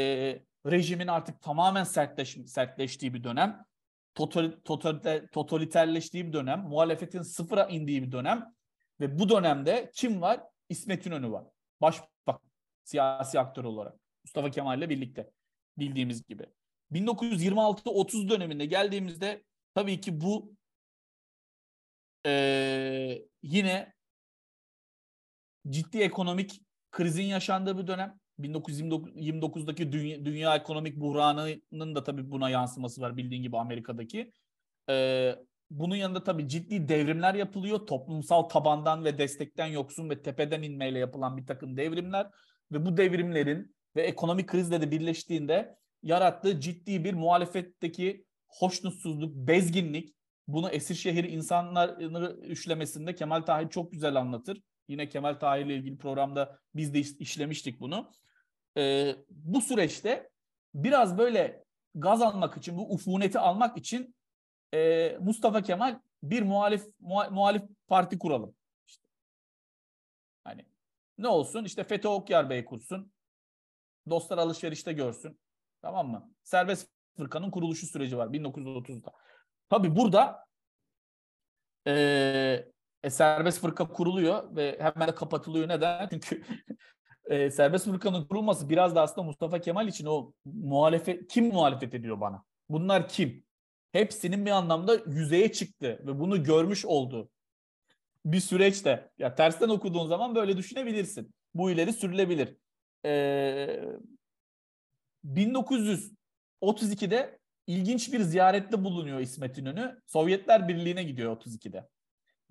rejimin artık tamamen sertleş, sertleştiği bir dönem. Totaliter, totaliterleştiği bir dönem. Muhalefetin sıfıra indiği bir dönem. Ve bu dönemde kim var? İsmet İnönü var. Başbakan, siyasi aktör olarak. Mustafa Kemal ile birlikte bildiğimiz gibi. 1926-30 döneminde geldiğimizde tabii ki bu e, yine ciddi ekonomik krizin yaşandığı bir dönem. 1929'daki dünya, dünya ekonomik buhranının da tabii buna yansıması var bildiğin gibi Amerika'daki. Ee, bunun yanında tabii ciddi devrimler yapılıyor. Toplumsal tabandan ve destekten yoksun ve tepeden inmeyle yapılan bir takım devrimler. Ve bu devrimlerin ve ekonomik krizle de birleştiğinde yarattığı ciddi bir muhalefetteki hoşnutsuzluk, bezginlik, bunu Esirşehir insanları üşlemesinde Kemal Tahir çok güzel anlatır. Yine Kemal Tahir ile ilgili programda biz de işlemiştik bunu. Ee, bu süreçte biraz böyle gaz almak için, bu ufuneti almak için e, Mustafa Kemal bir muhalif muha, muhalif parti kuralım. İşte. Hani ne olsun? işte FETÖ Okyar Bey kursun. Dostlar alışverişte görsün. Tamam mı? Serbest fırkanın kuruluşu süreci var 1930'da. Tabii burada e, e, serbest fırka kuruluyor ve hemen de kapatılıyor. Neden? Çünkü e, serbest fırkanın kurulması biraz da aslında Mustafa Kemal için o muhalefet kim muhalefet ediyor bana? Bunlar kim? Hepsinin bir anlamda yüzeye çıktı ve bunu görmüş oldu. Bir süreçte ya tersten okuduğun zaman böyle düşünebilirsin. Bu ileri sürülebilir. Ee, 1932'de ilginç bir ziyarette bulunuyor İsmet İnönü. Sovyetler Birliği'ne gidiyor 32'de.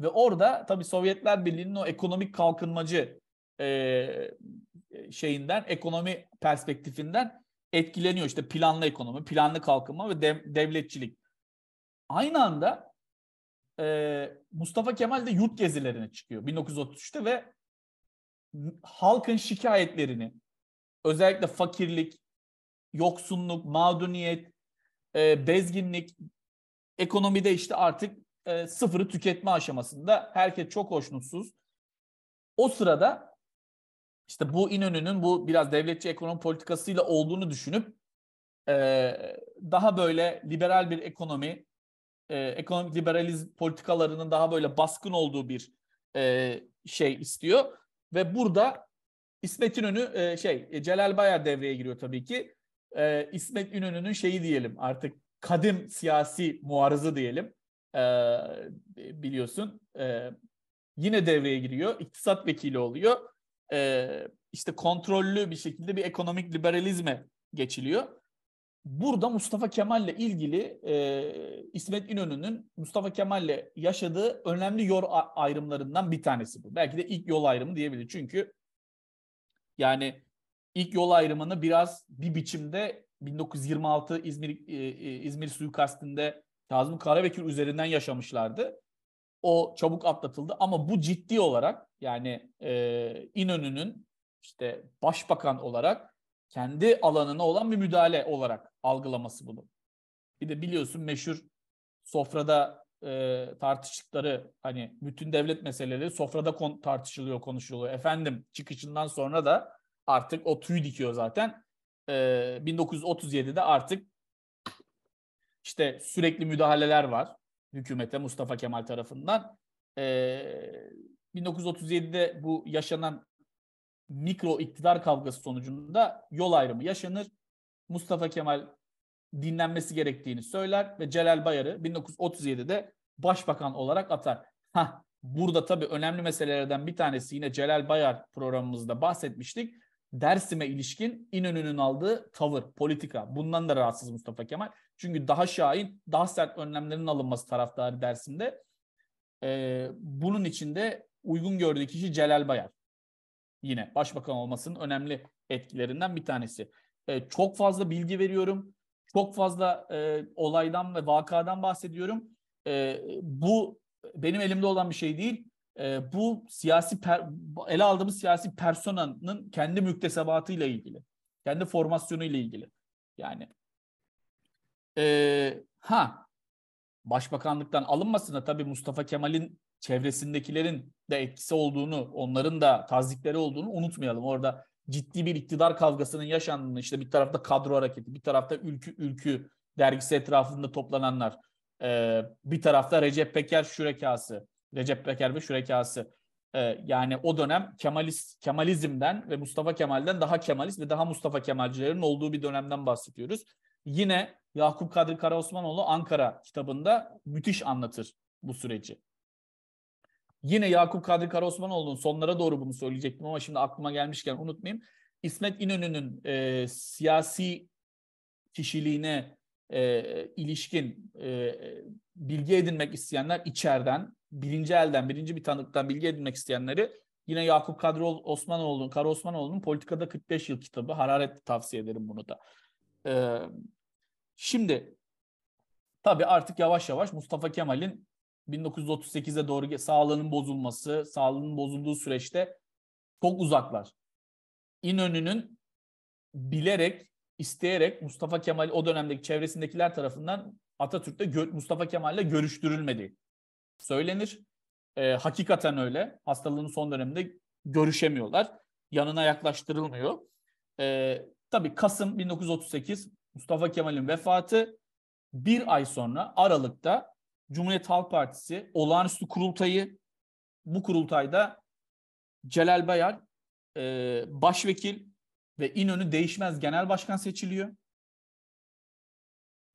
Ve orada tabii Sovyetler Birliği'nin o ekonomik kalkınmacı e, şeyinden, ekonomi perspektifinden etkileniyor. İşte planlı ekonomi, planlı kalkınma ve dev, devletçilik. Aynı anda e, Mustafa Kemal de yurt gezilerine çıkıyor 1933'te ve halkın şikayetlerini özellikle fakirlik, yoksunluk, mağduriyet, e, bezginlik, ekonomide işte artık e, sıfırı tüketme aşamasında. Herkes çok hoşnutsuz. O sırada işte bu İnönü'nün bu biraz devletçi ekonomi politikasıyla olduğunu düşünüp e, daha böyle liberal bir ekonomi, e, ekonomik liberalizm politikalarının daha böyle baskın olduğu bir e, şey istiyor. Ve burada İsmet İnönü e, şey e, Celal Bayar devreye giriyor tabii ki. E, İsmet İnönü'nün şeyi diyelim artık kadim siyasi muarızı diyelim e, biliyorsun. E, yine devreye giriyor. İktisat vekili oluyor. E, işte kontrollü bir şekilde bir ekonomik liberalizme geçiliyor. Burada Mustafa Kemal'le ilgili e, İsmet İnönü'nün Mustafa Kemal'le yaşadığı önemli yol ayrımlarından bir tanesi bu. Belki de ilk yol ayrımı diyebilir. Çünkü yani ilk yol ayrımını biraz bir biçimde 1926 İzmir e, İzmir suikastinde Kazım Karabekir üzerinden yaşamışlardı. O çabuk atlatıldı ama bu ciddi olarak yani e, İnönü'nün işte başbakan olarak kendi alanına olan bir müdahale olarak algılaması bunu. Bir de biliyorsun meşhur sofrada e, tartıştıkları hani bütün devlet meseleleri sofrada kon tartışılıyor, konuşuluyor. Efendim çıkışından sonra da artık o tüy dikiyor zaten. E, 1937'de artık işte sürekli müdahaleler var hükümete Mustafa Kemal tarafından. Ee, 1937'de bu yaşanan mikro iktidar kavgası sonucunda yol ayrımı yaşanır. Mustafa Kemal dinlenmesi gerektiğini söyler ve Celal Bayar'ı 1937'de başbakan olarak atar. Hah, burada tabii önemli meselelerden bir tanesi yine Celal Bayar programımızda bahsetmiştik. Dersim'e ilişkin İnönü'nün aldığı tavır, politika. Bundan da rahatsız Mustafa Kemal. Çünkü daha şahin, daha sert önlemlerin alınması taraftarı Dersim'de. Ee, bunun içinde uygun gördüğü kişi Celal Bayar. Yine başbakan olmasının önemli etkilerinden bir tanesi. Ee, çok fazla bilgi veriyorum. Çok fazla e, olaydan ve vakadan bahsediyorum. E, bu benim elimde olan bir şey değil e, bu siyasi per, ele aldığımız siyasi personanın kendi müktesebatıyla ilgili. Kendi formasyonuyla ilgili. Yani e, ha başbakanlıktan alınmasına tabii Mustafa Kemal'in çevresindekilerin de etkisi olduğunu, onların da tazdikleri olduğunu unutmayalım. Orada ciddi bir iktidar kavgasının yaşandığını işte bir tarafta kadro hareketi, bir tarafta Ülkü Ülkü dergisi etrafında toplananlar, ee, bir tarafta Recep Peker şürekası, Recep Peker ve Şurekası, Ee, yani o dönem Kemalist, Kemalizm'den ve Mustafa Kemal'den daha Kemalist ve daha Mustafa Kemalcilerin olduğu bir dönemden bahsediyoruz. Yine Yakup Kadri Karaosmanoğlu Ankara kitabında müthiş anlatır bu süreci. Yine Yakup Kadri Karaosmanoğlu'nun sonlara doğru bunu söyleyecektim ama şimdi aklıma gelmişken unutmayayım. İsmet İnönü'nün e, siyasi kişiliğine e, ilişkin e, bilgi edinmek isteyenler içeriden, birinci elden, birinci bir tanıktan bilgi edinmek isteyenleri yine Yakup Kadri Osmanoğlu'nun, Kara Osmanoğlu'nun Politikada 45 Yıl kitabı. hararet tavsiye ederim bunu da. E, şimdi tabii artık yavaş yavaş Mustafa Kemal'in 1938'e doğru sağlığının bozulması, sağlığının bozulduğu süreçte çok uzaklar. İnönü'nün bilerek isteyerek Mustafa Kemal o dönemdeki çevresindekiler tarafından Atatürk'te gö- Mustafa Kemal'le görüştürülmedi söylenir. E, hakikaten öyle. Hastalığının son döneminde görüşemiyorlar. Yanına yaklaştırılmıyor. E, tabii Kasım 1938 Mustafa Kemal'in vefatı bir ay sonra Aralık'ta Cumhuriyet Halk Partisi olağanüstü kurultayı bu kurultayda Celal Bayar e, başvekil ve İnönü değişmez genel başkan seçiliyor.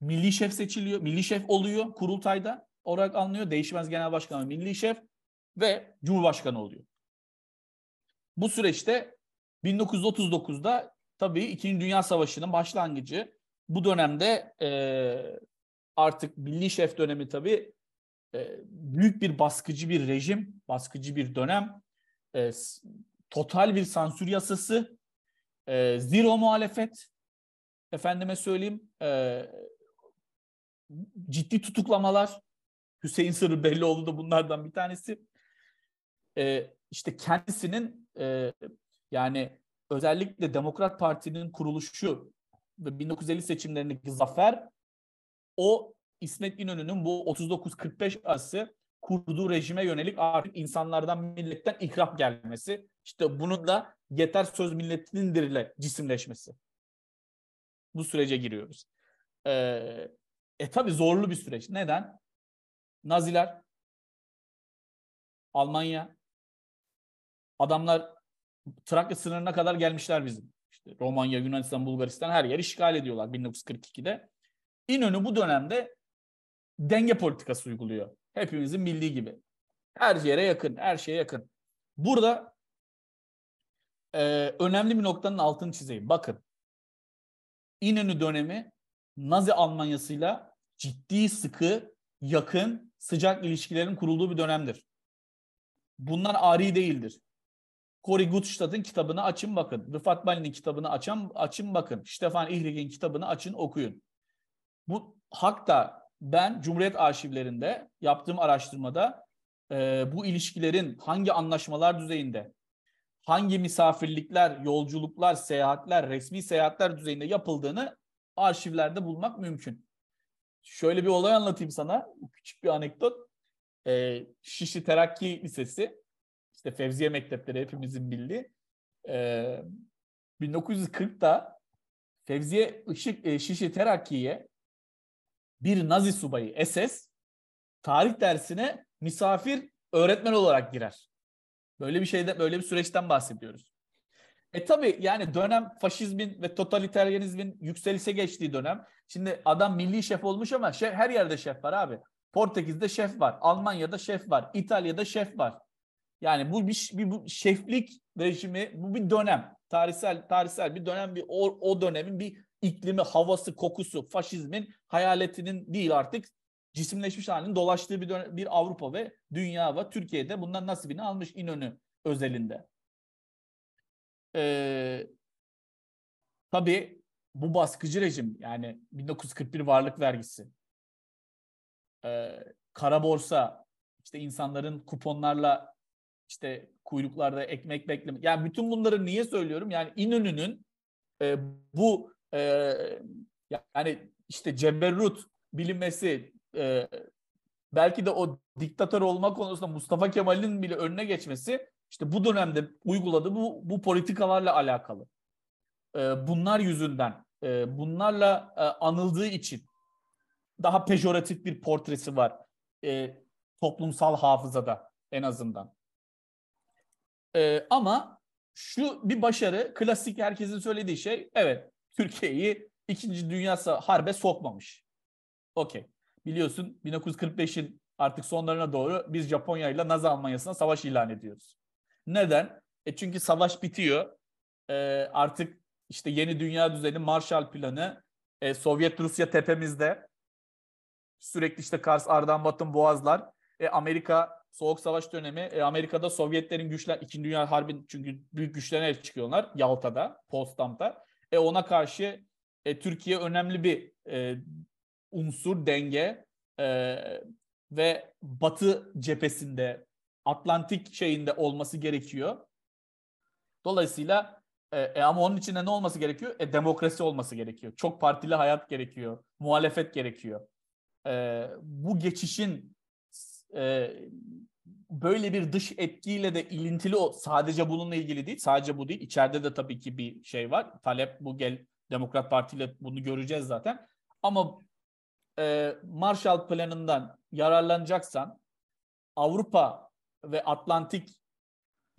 Milli şef seçiliyor. Milli şef oluyor kurultayda olarak anlıyor. Değişmez genel başkan milli şef ve cumhurbaşkanı oluyor. Bu süreçte 1939'da tabii İkinci Dünya Savaşı'nın başlangıcı. Bu dönemde e, artık milli şef dönemi tabii e, büyük bir baskıcı bir rejim, baskıcı bir dönem. E, total bir sansür yasası e, zero muhalefet, efendime söyleyeyim e, ciddi tutuklamalar, Hüseyin Sırrı oldu da bunlardan bir tanesi. E, işte kendisinin e, yani özellikle Demokrat Parti'nin kuruluşu ve 1950 seçimlerindeki zafer o İsmet İnönü'nün bu 39-45 arası kurduğu rejime yönelik artık insanlardan, milletten ikrap gelmesi işte bunun da yeter söz milletinin dirile cisimleşmesi. Bu sürece giriyoruz. Ee, e tabi zorlu bir süreç. Neden? Naziler, Almanya, adamlar Trakya sınırına kadar gelmişler bizim. İşte Romanya, Yunanistan, Bulgaristan her yeri işgal ediyorlar 1942'de. İnönü bu dönemde denge politikası uyguluyor. Hepimizin bildiği gibi. Her yere yakın, her şeye yakın. Burada e, önemli bir noktanın altını çizeyim. Bakın İnönü dönemi Nazi Almanyası'yla ciddi sıkı, yakın, sıcak ilişkilerin kurulduğu bir dönemdir. Bunlar ari değildir. Cory Gutstadt'ın kitabını açın bakın. Rıfat Balin'in kitabını açan, açın bakın. Stefan Ihlig'in kitabını açın okuyun. Bu hatta ben Cumhuriyet arşivlerinde yaptığım araştırmada e, bu ilişkilerin hangi anlaşmalar düzeyinde, hangi misafirlikler, yolculuklar, seyahatler, resmi seyahatler düzeyinde yapıldığını arşivlerde bulmak mümkün. Şöyle bir olay anlatayım sana. Küçük bir anekdot. Ee, Şişli Terakki Lisesi, işte Fevziye Mektepleri hepimizin bildiği. Ee, 1940'da Fevziye Işık, e, Şişli Terakki'ye bir Nazi subayı SS tarih dersine misafir öğretmen olarak girer. Böyle bir şeyde böyle bir süreçten bahsediyoruz. E tabi yani dönem faşizmin ve totaliteryenizmin yükselişe geçtiği dönem. Şimdi adam milli şef olmuş ama şef, her yerde şef var abi. Portekiz'de şef var, Almanya'da şef var, İtalya'da şef var. Yani bu bir, bir bu şeflik rejimi bu bir dönem. Tarihsel tarihsel bir dönem bir o, o dönemin bir iklimi, havası, kokusu faşizmin hayaletinin değil artık cisimleşmiş halinin dolaştığı bir, dön- bir Avrupa ve dünya ve Türkiye'de bundan nasibini almış İnönü özelinde. Ee, tabii bu baskıcı rejim yani 1941 varlık vergisi, e, kara borsa, işte insanların kuponlarla işte kuyruklarda ekmek bekleme. Yani bütün bunları niye söylüyorum? Yani İnönü'nün e, bu e, yani işte ceberrut bilinmesi, e, belki de o diktatör olma konusunda Mustafa Kemal'in bile önüne geçmesi işte bu dönemde uyguladığı bu, bu politikalarla alakalı. E, bunlar yüzünden, e, bunlarla e, anıldığı için daha pejoratif bir portresi var e, toplumsal hafızada en azından. E, ama şu bir başarı, klasik herkesin söylediği şey, evet Türkiye'yi İkinci Dünya Harbe sokmamış. Okey biliyorsun 1945'in artık sonlarına doğru biz Japonya ile Nazi Almanya'sına savaş ilan ediyoruz. Neden? E çünkü savaş bitiyor. E, artık işte yeni dünya düzeni, Marshall Planı, e, Sovyet Rusya tepemizde. Sürekli işte Kars, Ardahan, Batım, Boğazlar. E, Amerika Soğuk Savaş dönemi. E, Amerika'da Sovyetlerin güçler, İkinci Dünya Harbi çünkü büyük güçlenerek çıkıyorlar. Yalta'da, Potsdam'da. E, ona karşı e, Türkiye önemli bir e, unsur denge e, ve Batı cephesinde Atlantik şeyinde olması gerekiyor. Dolayısıyla e, e, ama onun içinde ne olması gerekiyor? E, demokrasi olması gerekiyor. Çok partili hayat gerekiyor. Muhalefet gerekiyor. E, bu geçişin e, böyle bir dış etkiyle de ilintili o sadece bununla ilgili değil. Sadece bu değil. İçeride de tabii ki bir şey var. Talep bu gel Demokrat Parti ile bunu göreceğiz zaten. Ama e, Marshall Planı'ndan yararlanacaksan, Avrupa ve Atlantik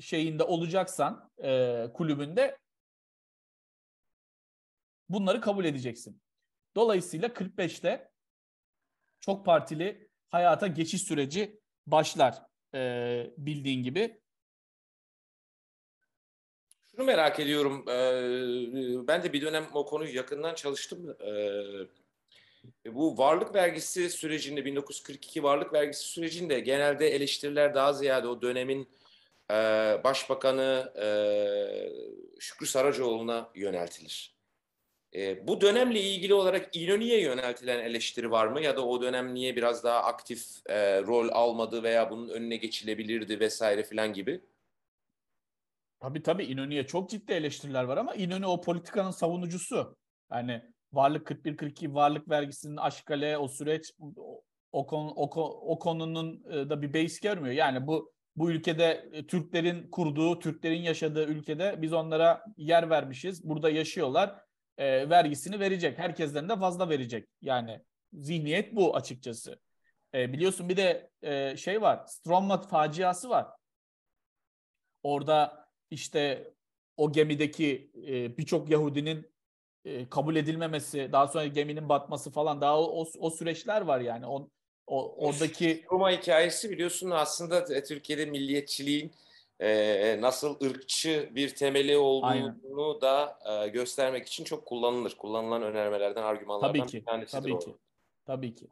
şeyinde olacaksan e, kulübünde bunları kabul edeceksin. Dolayısıyla 45'te çok partili hayata geçiş süreci başlar e, bildiğin gibi. Şunu merak ediyorum. Ee, ben de bir dönem o konuyu yakından çalıştım. Ee, e, bu varlık vergisi sürecinde 1942 varlık vergisi sürecinde genelde eleştiriler daha ziyade o dönemin e, başbakanı e, Şükrü Saracoğlu'na yöneltilir. E, bu dönemle ilgili olarak İnönü'ye yöneltilen eleştiri var mı? Ya da o dönem niye biraz daha aktif e, rol almadı veya bunun önüne geçilebilirdi vesaire filan gibi? Tabii tabii İnönü'ye çok ciddi eleştiriler var ama İnönü o politikanın savunucusu. Yani varlık 41-42 varlık vergisinin aşkale o süreç o, o, konu, o, o konunun e, da bir base görmüyor. Yani bu bu ülkede e, Türklerin kurduğu, Türklerin yaşadığı ülkede biz onlara yer vermişiz. Burada yaşıyorlar. E, vergisini verecek. Herkesten de fazla verecek. Yani zihniyet bu açıkçası. E, biliyorsun bir de e, şey var. Strommat faciası var. Orada işte o gemideki e, birçok Yahudinin e, kabul edilmemesi, daha sonra geminin batması falan daha o, o süreçler var yani. On, o, oradaki Roma hikayesi biliyorsun aslında e, Türkiye'de milliyetçiliğin e, nasıl ırkçı bir temeli olduğunu Aynen. da e, göstermek için çok kullanılır. Kullanılan önermelerden, argümanlardan tabii ki, bir tanesidir tabii o. Ki, tabii ki.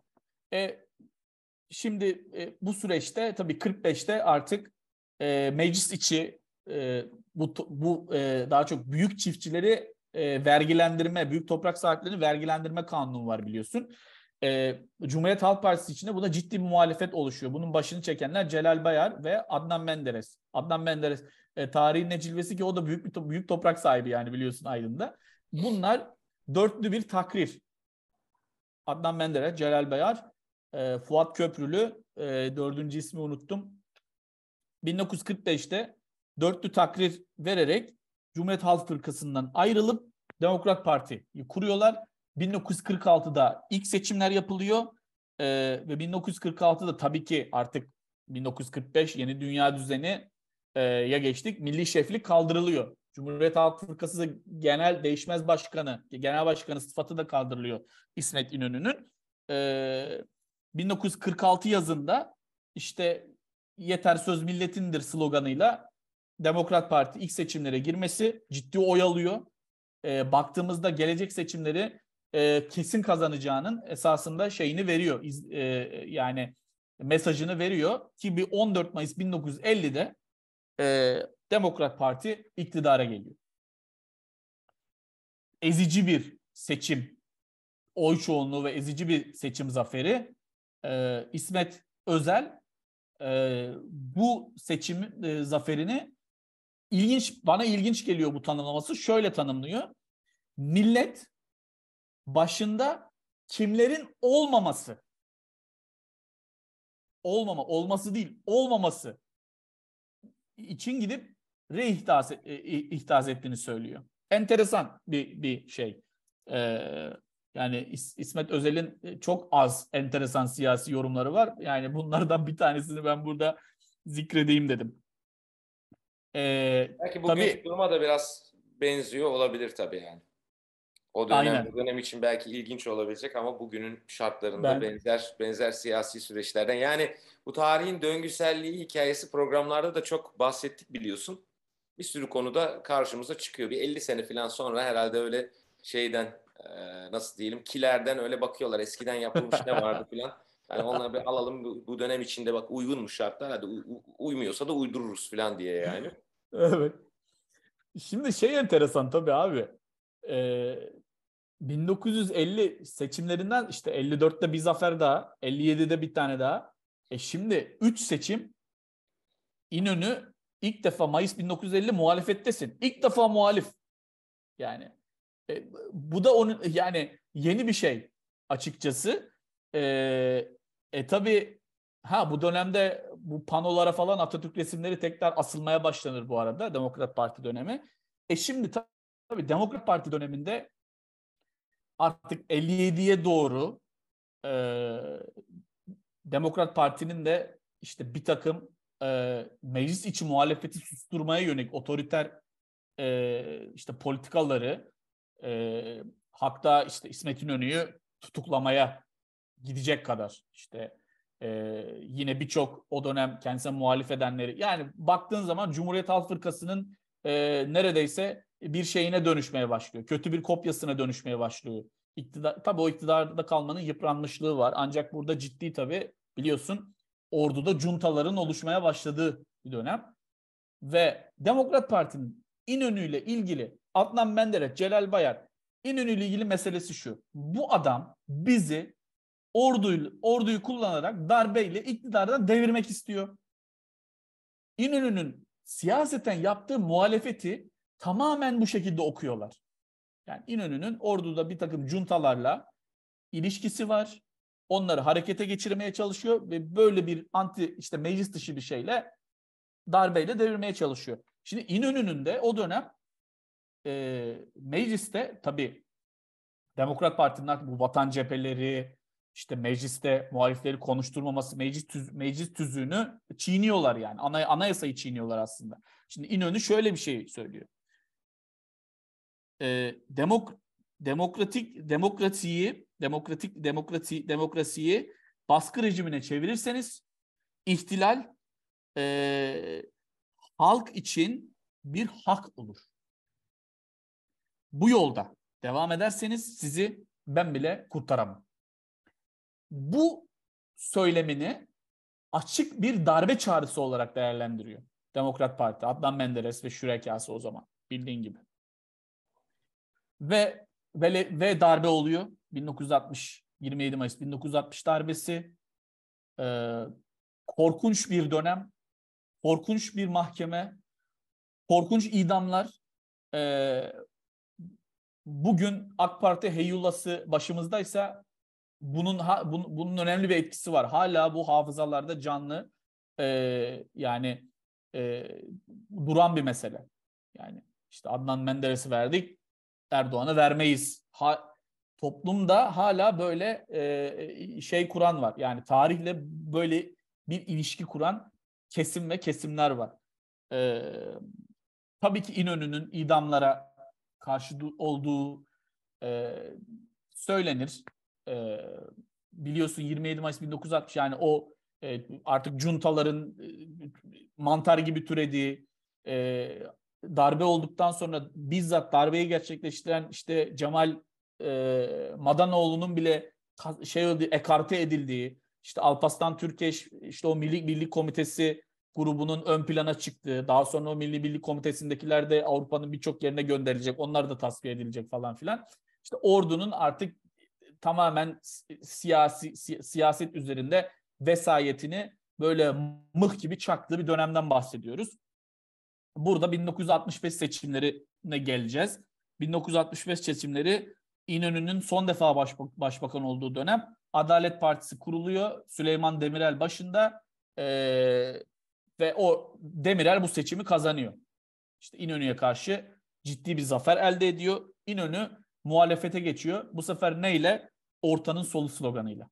E, şimdi e, bu süreçte tabii 45'te artık e, meclis içi e, bu, bu e, daha çok büyük çiftçileri e, vergilendirme, büyük toprak sahiplerini vergilendirme kanunu var biliyorsun. E, Cumhuriyet Halk Partisi içinde buna ciddi bir muhalefet oluşuyor. Bunun başını çekenler Celal Bayar ve Adnan Menderes. Adnan Menderes e, tarihin ne cilvesi ki o da büyük bir to- büyük toprak sahibi yani biliyorsun Aydın'da. Bunlar dörtlü bir takrir. Adnan Menderes, Celal Bayar, e, Fuat Köprülü, e, dördüncü ismi unuttum. 1945'te dörtlü takrir vererek Cumhuriyet Halk Fırkası'ndan ayrılıp Demokrat Parti kuruyorlar. 1946'da ilk seçimler yapılıyor e, ve 1946'da tabii ki artık 1945 yeni dünya düzeni e, ya geçtik. Milli şeflik kaldırılıyor. Cumhuriyet Halk Fırkası genel değişmez başkanı, genel başkanı sıfatı da kaldırılıyor İsmet İnönü'nün. E, ee, 1946 yazında işte yeter söz milletindir sloganıyla Demokrat Parti ilk seçimlere girmesi ciddi oy alıyor. E, baktığımızda gelecek seçimleri e, kesin kazanacağının esasında şeyini veriyor. İz, e, yani mesajını veriyor ki bir 14 Mayıs 1950'de e, Demokrat Parti iktidara geliyor. Ezici bir seçim oy çoğunluğu ve ezici bir seçim zaferi e, İsmet Özel e, bu seçim e, zaferini ilginç bana ilginç geliyor bu tanımlaması. Şöyle tanımlıyor. Millet başında kimlerin olmaması olmama, olması değil, olmaması için gidip reihtas e, e, ihtaz ettiğini söylüyor. Enteresan bir bir şey. Ee, yani İs- İsmet Özel'in e, çok az enteresan siyasi yorumları var. Yani bunlardan bir tanesini ben burada zikredeyim dedim. Ee, Belki bugün tabii, duruma da biraz benziyor olabilir tabii yani. O dönem aynen. bu dönem için belki ilginç olabilecek ama bugünün şartlarında ben, benzer benzer siyasi süreçlerden yani bu tarihin döngüselliği hikayesi programlarda da çok bahsettik biliyorsun. Bir sürü konuda karşımıza çıkıyor. Bir 50 sene falan sonra herhalde öyle şeyden e, nasıl diyelim kilerden öyle bakıyorlar eskiden yapılmış ne vardı filan. Yani onları bir alalım bu dönem içinde bak uygun mu şartlar hadi uymuyorsa da uydururuz filan diye yani. Evet. Şimdi şey enteresan tabii abi. Ee, 1950 seçimlerinden işte 54'te bir zafer daha, 57'de bir tane daha. E şimdi 3 seçim İnönü ilk defa Mayıs 1950 muhalefettesin. İlk defa muhalif. Yani e, bu da onun yani yeni bir şey açıkçası. E, e tabii ha bu dönemde bu panolara falan Atatürk resimleri tekrar asılmaya başlanır bu arada Demokrat Parti dönemi. E şimdi tabii Demokrat Parti döneminde artık 57'ye doğru e, Demokrat Parti'nin de işte bir takım e, meclis içi muhalefeti susturmaya yönelik otoriter e, işte politikaları e, hatta işte İsmet İnönü'yü tutuklamaya gidecek kadar işte ee, yine birçok o dönem kendisine muhalif edenleri. Yani baktığın zaman Cumhuriyet Halk Fırkası'nın e, neredeyse bir şeyine dönüşmeye başlıyor. Kötü bir kopyasına dönüşmeye başlıyor. İktidar, tabii o iktidarda kalmanın yıpranmışlığı var. Ancak burada ciddi tabii biliyorsun orduda cuntaların oluşmaya başladığı bir dönem. Ve Demokrat Parti'nin İnönü ilgili Adnan Menderes, Celal Bayar İnönü ilgili meselesi şu. Bu adam bizi orduyu, orduyu kullanarak darbeyle iktidardan devirmek istiyor. İnönü'nün siyaseten yaptığı muhalefeti tamamen bu şekilde okuyorlar. Yani İnönü'nün orduda bir takım cuntalarla ilişkisi var. Onları harekete geçirmeye çalışıyor ve böyle bir anti işte meclis dışı bir şeyle darbeyle devirmeye çalışıyor. Şimdi İnönü'nün de o dönem e, mecliste tabii Demokrat Parti'nin bu vatan cepheleri, işte mecliste muhalifleri konuşturmaması, meclis, tüz, meclis tüzüğünü çiğniyorlar yani. Ana, anayasayı çiğniyorlar aslında. Şimdi İnönü şöyle bir şey söylüyor. E, demok, demokratik demokrasiyi demokratik demokrasi demokrasiyi baskı rejimine çevirirseniz ihtilal e, halk için bir hak olur. Bu yolda devam ederseniz sizi ben bile kurtaramam bu söylemini açık bir darbe çağrısı olarak değerlendiriyor. Demokrat Parti, Adnan Menderes ve şürekası o zaman bildiğin gibi. Ve ve, ve darbe oluyor 1960 27 Mayıs 1960 darbesi. Ee, korkunç bir dönem, korkunç bir mahkeme, korkunç idamlar. Ee, bugün AK Parti heyulası başımızdaysa bunun ha, bun, bunun önemli bir etkisi var. Hala bu hafızalarda canlı e, yani e, duran bir mesele. Yani işte Adnan Menderes'i verdik, Erdoğan'ı vermeyiz. Ha, toplumda hala böyle e, şey kuran var. Yani tarihle böyle bir ilişki kuran kesim ve kesimler var. E, tabii ki İnönü'nün idamlara karşı olduğu e, söylenir e, biliyorsun 27 Mayıs 1960 yani o e, artık juntaların e, mantar gibi türediği e, darbe olduktan sonra bizzat darbeyi gerçekleştiren işte Cemal e, Madanoğlu'nun bile şey oldu ekarte edildiği işte Alpaslan Türkeş işte o Milli Birlik Komitesi grubunun ön plana çıktığı daha sonra o Milli Birlik Komitesindekiler de Avrupa'nın birçok yerine gönderilecek onlar da tasfiye edilecek falan filan. işte ordunun artık tamamen siyasi si, siyaset üzerinde vesayetini böyle mıh gibi çaktığı bir dönemden bahsediyoruz. Burada 1965 seçimlerine geleceğiz. 1965 seçimleri İnönü'nün son defa başbak başbakan olduğu dönem. Adalet Partisi kuruluyor. Süleyman Demirel başında e, ve o Demirel bu seçimi kazanıyor. İşte İnönü'ye karşı ciddi bir zafer elde ediyor. İnönü muhalefete geçiyor. Bu sefer neyle? ortanın solu sloganıyla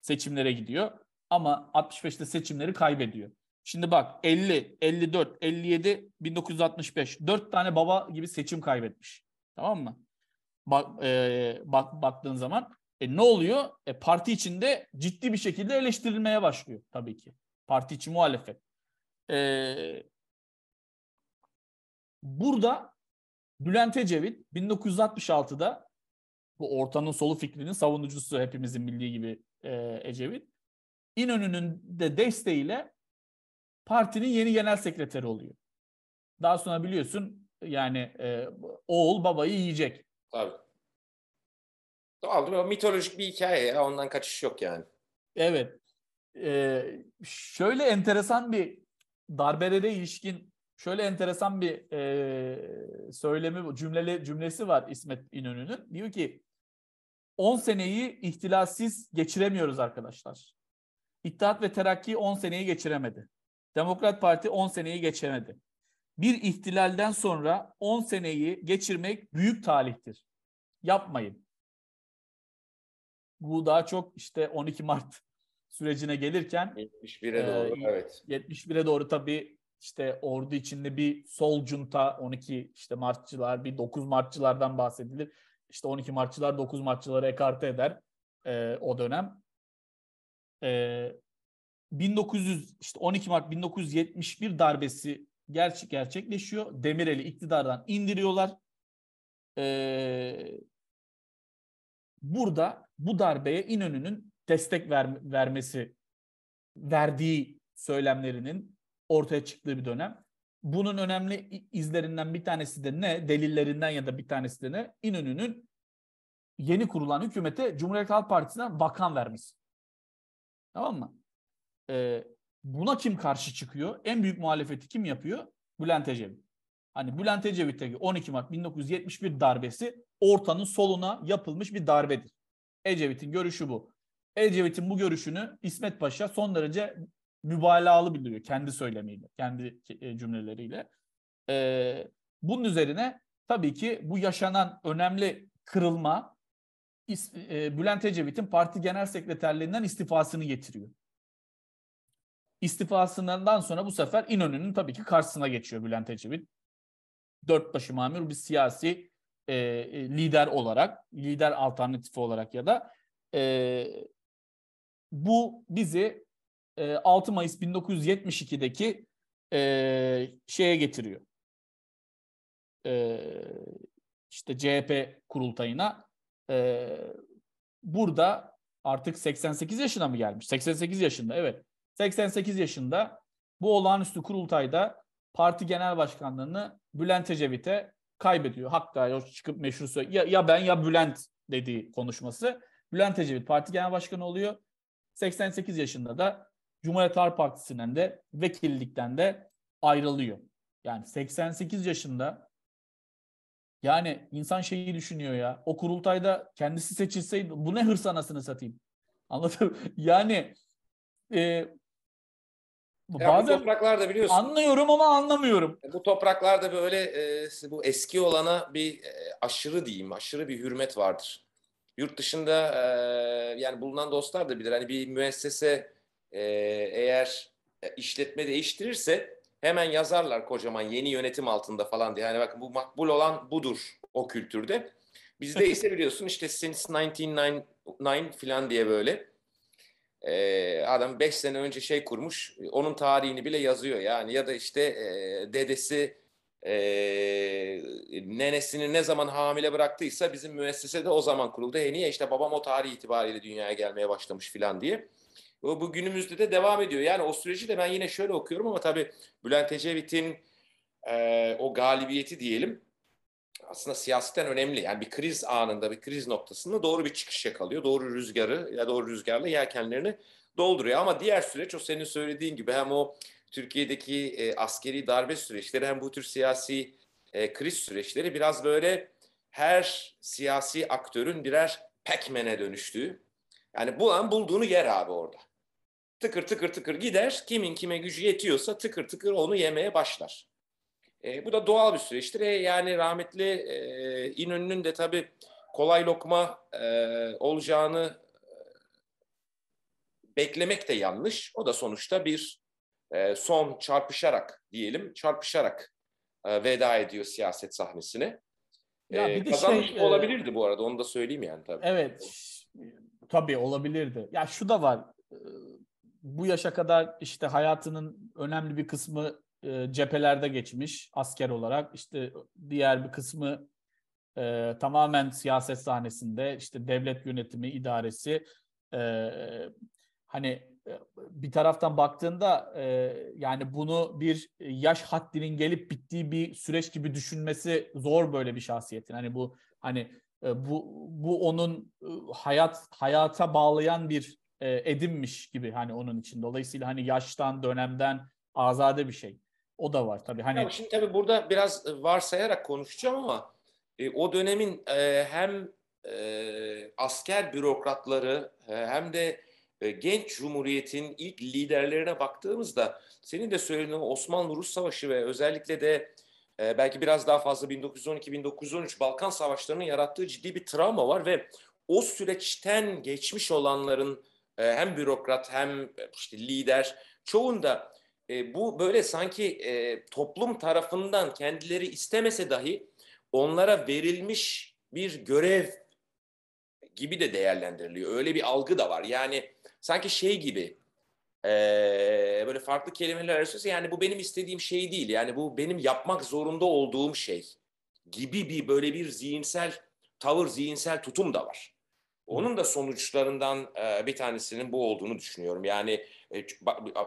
seçimlere gidiyor ama 65'te seçimleri kaybediyor. Şimdi bak 50, 54, 57, 1965 4 tane baba gibi seçim kaybetmiş. Tamam mı? Bak, e, bak baktığın zaman e, ne oluyor? E, parti içinde ciddi bir şekilde eleştirilmeye başlıyor tabii ki. Parti içi muhalefet. E, burada Bülent Ecevit 1966'da bu ortanın solu fikrinin savunucusu hepimizin bildiği gibi e, Ecevit. İnönü'nün de desteğiyle partinin yeni genel sekreteri oluyor. Daha sonra biliyorsun yani e, oğul babayı yiyecek. Tabii. Doğaldır. O mitolojik bir hikaye ya. Ondan kaçış yok yani. Evet. Ee, şöyle enteresan bir darbelere ilişkin şöyle enteresan bir e, söylemi cümleli cümlesi var İsmet İnönü'nün. Diyor ki 10 seneyi ihtilalsiz geçiremiyoruz arkadaşlar. İttihat ve Terakki 10 seneyi geçiremedi. Demokrat Parti 10 seneyi geçemedi. Bir ihtilalden sonra 10 seneyi geçirmek büyük talihtir. Yapmayın. Bu daha çok işte 12 Mart sürecine gelirken 71'e e, doğru evet. 71'e doğru tabii işte ordu içinde bir sol junta 12 işte Martçılar bir 9 Martçılardan bahsedilir işte 12 maççılar 9 maççıları ekarte eder e, o dönem. E, 1900 işte 12 Mart 1971 darbesi gerçek gerçekleşiyor. Demirel'i iktidardan indiriyorlar. Ee, burada bu darbeye İnönü'nün destek ver, vermesi verdiği söylemlerinin ortaya çıktığı bir dönem. Bunun önemli izlerinden bir tanesi de ne? Delillerinden ya da bir tanesi de ne? İnönü'nün yeni kurulan hükümete Cumhuriyet Halk Partisi'nden bakan vermiş, Tamam mı? Ee, buna kim karşı çıkıyor? En büyük muhalefeti kim yapıyor? Bülent Ecevit. Hani Bülent Ecevit'teki 12 Mart 1971 darbesi ortanın soluna yapılmış bir darbedir. Ecevit'in görüşü bu. Ecevit'in bu görüşünü İsmet Paşa son derece mübalağalı bildiriyor kendi söylemiyle, kendi e, cümleleriyle. E, bunun üzerine tabii ki bu yaşanan önemli kırılma e, Bülent Ecevit'in parti genel sekreterliğinden istifasını getiriyor. İstifasından sonra bu sefer İnönü'nün tabii ki karşısına geçiyor Bülent Ecevit. Dört başı mamur bir siyasi e, e lider olarak, lider alternatifi olarak ya da e, bu bizi 6 e, Mayıs 1972'deki e, şeye getiriyor. E, işte CHP kurultayına e, burada artık 88 yaşına mı gelmiş? 88 yaşında evet. 88 yaşında bu olağanüstü kurultayda parti genel başkanlığını Bülent Ecevit'e kaybediyor. Hatta çıkıp meşhur ya, ya ben ya Bülent dediği konuşması. Bülent Ecevit parti genel başkanı oluyor. 88 yaşında da Cumhuriyet Halk Partisi'nden de vekillikten de ayrılıyor. Yani 88 yaşında yani insan şeyi düşünüyor ya. O kurultayda kendisi seçilseydi bu ne hırs anasını satayım. Anlatır. Yani e, ya bazen topraklarda biliyorsun. Anlıyorum ama anlamıyorum. E, bu topraklarda böyle e, bu eski olana bir e, aşırı diyeyim, aşırı bir hürmet vardır. Yurt dışında e, yani bulunan dostlar da bilir. Hani bir müessese ee, eğer e, işletme değiştirirse hemen yazarlar kocaman yeni yönetim altında falan diye. Yani bakın bu makbul olan budur o kültürde. Bizde ise biliyorsun işte since 1999 falan diye böyle. E, adam 5 sene önce şey kurmuş onun tarihini bile yazıyor yani ya da işte e, dedesi e, nenesini ne zaman hamile bıraktıysa bizim müessese de o zaman kuruldu. E niye işte babam o tarih itibariyle dünyaya gelmeye başlamış filan diye. O, bu günümüzde de devam ediyor. Yani o süreci de ben yine şöyle okuyorum ama tabii Bülent Ecevit'in e, o galibiyeti diyelim aslında siyasetten önemli. Yani bir kriz anında, bir kriz noktasında doğru bir çıkış yakalıyor. Doğru rüzgarı ya doğru rüzgarla yelkenlerini dolduruyor. Ama diğer süreç o senin söylediğin gibi hem o Türkiye'deki e, askeri darbe süreçleri hem bu tür siyasi e, kriz süreçleri biraz böyle her siyasi aktörün birer Pac-Man'e dönüştüğü. Yani bulan bulduğunu yer abi orada tıkır tıkır tıkır gider. Kimin kime gücü yetiyorsa tıkır tıkır onu yemeye başlar. E, bu da doğal bir süreçtir. E, yani rahmetli e, İnönü'nün de tabii kolay lokma e, olacağını e, beklemek de yanlış. O da sonuçta bir e, son çarpışarak diyelim, çarpışarak e, veda ediyor siyaset sahnesine. Ya bir kazanmış şey, e, olabilirdi bu arada onu da söyleyeyim yani tabii. Evet. Tabii olabilirdi. Ya şu da var. E, bu yaşa kadar işte hayatının önemli bir kısmı e, cephelerde geçmiş asker olarak. İşte diğer bir kısmı e, tamamen siyaset sahnesinde işte devlet yönetimi, idaresi. E, hani e, bir taraftan baktığında e, yani bunu bir yaş haddinin gelip bittiği bir süreç gibi düşünmesi zor böyle bir şahsiyetin. Hani bu hani e, bu bu onun e, hayat hayata bağlayan bir e, edinmiş gibi hani onun için. Dolayısıyla hani yaştan, dönemden azade bir şey. O da var tabii. Hani... Ya şimdi tabii burada biraz varsayarak konuşacağım ama e, o dönemin e, hem e, asker bürokratları e, hem de e, genç cumhuriyetin ilk liderlerine baktığımızda senin de söylediğin Osmanlı-Rus Savaşı ve özellikle de e, belki biraz daha fazla 1912-1913 Balkan Savaşları'nın yarattığı ciddi bir travma var ve o süreçten geçmiş olanların e, hem bürokrat hem e, işte lider çoğunda e, bu böyle sanki e, toplum tarafından kendileri istemese dahi onlara verilmiş bir görev gibi de değerlendiriliyor. Öyle bir algı da var. Yani sanki şey gibi e, böyle farklı kelimeler arasında yani bu benim istediğim şey değil. Yani bu benim yapmak zorunda olduğum şey gibi bir böyle bir zihinsel tavır, zihinsel tutum da var. Onun da sonuçlarından e, bir tanesinin bu olduğunu düşünüyorum. Yani e,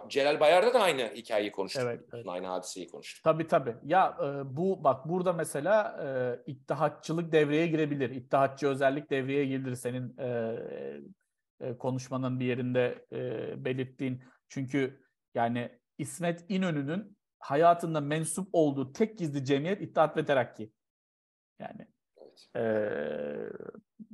Celal Bayar'da da aynı hikayeyi konuştuk. Evet, evet. Aynı hadiseyi konuştuk. Tabii tabii. Ya e, bu bak burada mesela iddihatçılık devreye girebilir. İddihatçı özellik devreye gelir senin konuşmanın bir yerinde belirttiğin. Çünkü yani İsmet İnönü'nün hayatında mensup olduğu tek gizli cemiyet İttihat ve Terakki. Yani evet. e,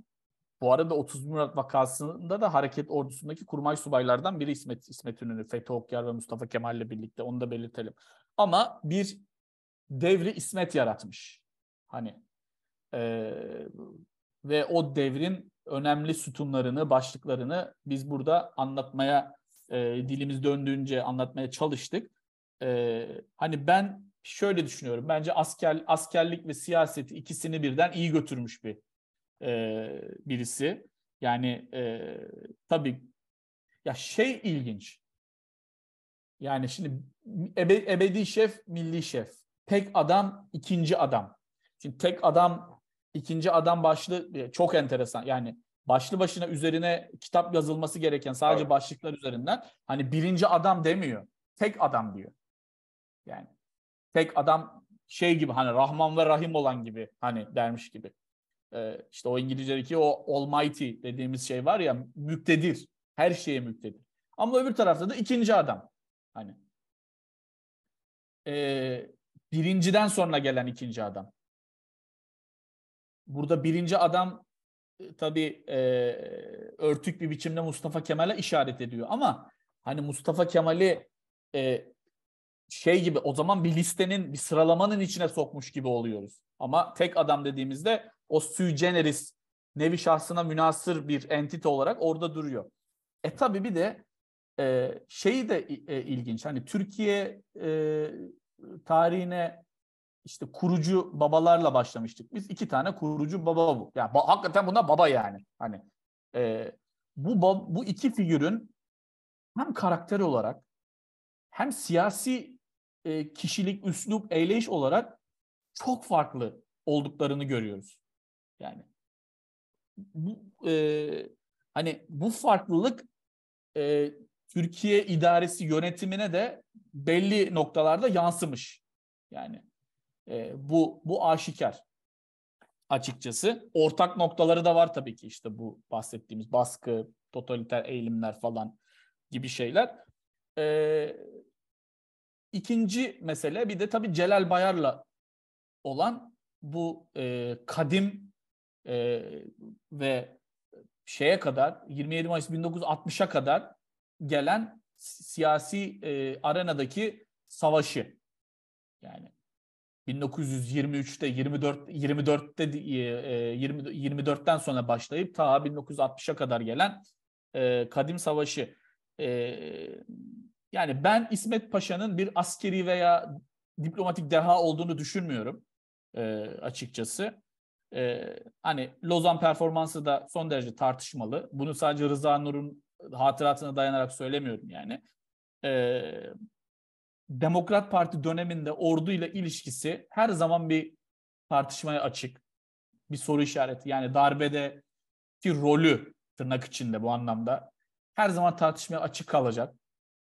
bu arada 30 Murat vakasında da hareket ordusundaki kurmay subaylardan biri İsmet, İsmet İnönü, Fethi Okyar ve Mustafa Kemal ile birlikte onu da belirtelim. Ama bir devri İsmet yaratmış. Hani e, ve o devrin önemli sütunlarını, başlıklarını biz burada anlatmaya e, dilimiz döndüğünce anlatmaya çalıştık. E, hani ben şöyle düşünüyorum. Bence asker askerlik ve siyaseti ikisini birden iyi götürmüş bir e, birisi. Yani e, tabii ya şey ilginç. Yani şimdi ebe, ebedi şef, milli şef. Tek adam, ikinci adam. Şimdi tek adam, ikinci adam başlı e, çok enteresan. Yani başlı başına üzerine kitap yazılması gereken sadece evet. başlıklar üzerinden hani birinci adam demiyor. Tek adam diyor. Yani tek adam şey gibi hani Rahman ve Rahim olan gibi hani dermiş gibi e, işte o İngilizce'deki o almighty dediğimiz şey var ya müktedir. Her şeye müktedir. Ama öbür tarafta da ikinci adam. Hani e, birinciden sonra gelen ikinci adam. Burada birinci adam e, tabi e, örtük bir biçimde Mustafa Kemal'e işaret ediyor ama hani Mustafa Kemal'i e, şey gibi o zaman bir listenin bir sıralamanın içine sokmuş gibi oluyoruz. Ama tek adam dediğimizde o sui generis nevi şahsına münasır bir entite olarak orada duruyor. E tabii bir de e, şey de e, ilginç. Hani Türkiye e, tarihine işte kurucu babalarla başlamıştık. Biz iki tane kurucu baba bu. Ya yani, ba- hakikaten bunlar baba yani. Hani e, bu bu iki figürün hem karakter olarak hem siyasi e, kişilik, üslup, eyleyiş olarak çok farklı olduklarını görüyoruz. Yani bu e, hani bu farklılık e, Türkiye idaresi yönetimine de belli noktalarda yansımış. Yani e, bu bu aşikar açıkçası. Ortak noktaları da var tabii ki işte bu bahsettiğimiz baskı, totaliter eğilimler falan gibi şeyler. E, ikinci mesele bir de tabii Celal Bayar'la olan bu e, kadim e, ve şeye kadar 27 Mayıs 1960'a kadar gelen siyasi e, arenadaki savaşı yani 1923'te 24 24'te e, 20 e, 24'ten sonra başlayıp ta 1960'a kadar gelen e, kadim savaşı e, yani ben İsmet Paşa'nın bir askeri veya diplomatik deha olduğunu düşünmüyorum e, açıkçası e, hani Lozan performansı da son derece tartışmalı. Bunu sadece Rıza Nur'un hatıratına dayanarak söylemiyorum yani. E, Demokrat Parti döneminde ordu ile ilişkisi her zaman bir tartışmaya açık. Bir soru işareti. Yani darbede darbedeki rolü tırnak içinde bu anlamda her zaman tartışmaya açık kalacak.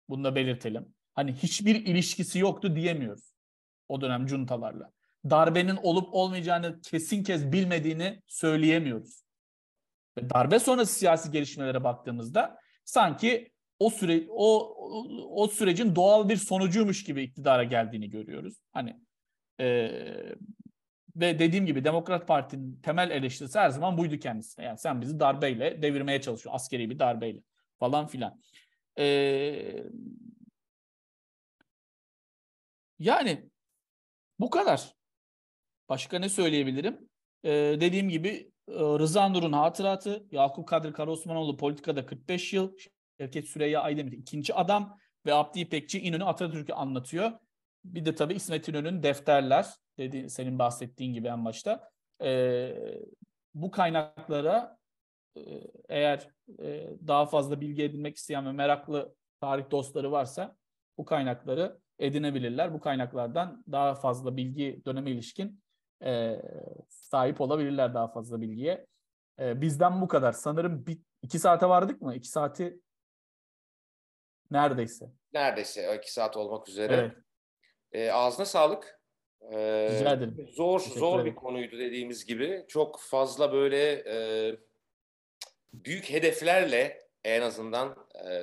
Bunu da belirtelim. Hani hiçbir ilişkisi yoktu diyemiyoruz o dönem cuntalarla darbenin olup olmayacağını kesin kez bilmediğini söyleyemiyoruz. Ve darbe sonrası siyasi gelişmelere baktığımızda sanki o süre o o sürecin doğal bir sonucuymuş gibi iktidara geldiğini görüyoruz. Hani e, ve dediğim gibi Demokrat Parti'nin temel eleştirisi her zaman buydu kendisine. Yani sen bizi darbeyle devirmeye çalışıyorsun, askeri bir darbeyle falan filan. E, yani bu kadar. Başka ne söyleyebilirim? Ee, dediğim gibi e, Rıza Nur'un hatıratı, Yakup Kadri Karaosmanoğlu politikada 45 yıl, Şevket Süreyya Aydemir ikinci adam ve Abdi İpekçi İnönü Atatürk'ü anlatıyor. Bir de tabii İsmet İnönü'nün defterler, dedi, senin bahsettiğin gibi en başta. Ee, bu kaynaklara e, eğer e, daha fazla bilgi edinmek isteyen ve meraklı tarih dostları varsa bu kaynakları edinebilirler. Bu kaynaklardan daha fazla bilgi döneme ilişkin e, sahip olabilirler daha fazla bilgiye. E, bizden bu kadar. Sanırım bir, iki saate vardık mı? İki saati neredeyse. Neredeyse iki saat olmak üzere. Evet. E, ağzına sağlık. E, Rica ederim. Zor zor bir konuydu dediğimiz gibi. Çok fazla böyle e, büyük hedeflerle en azından e,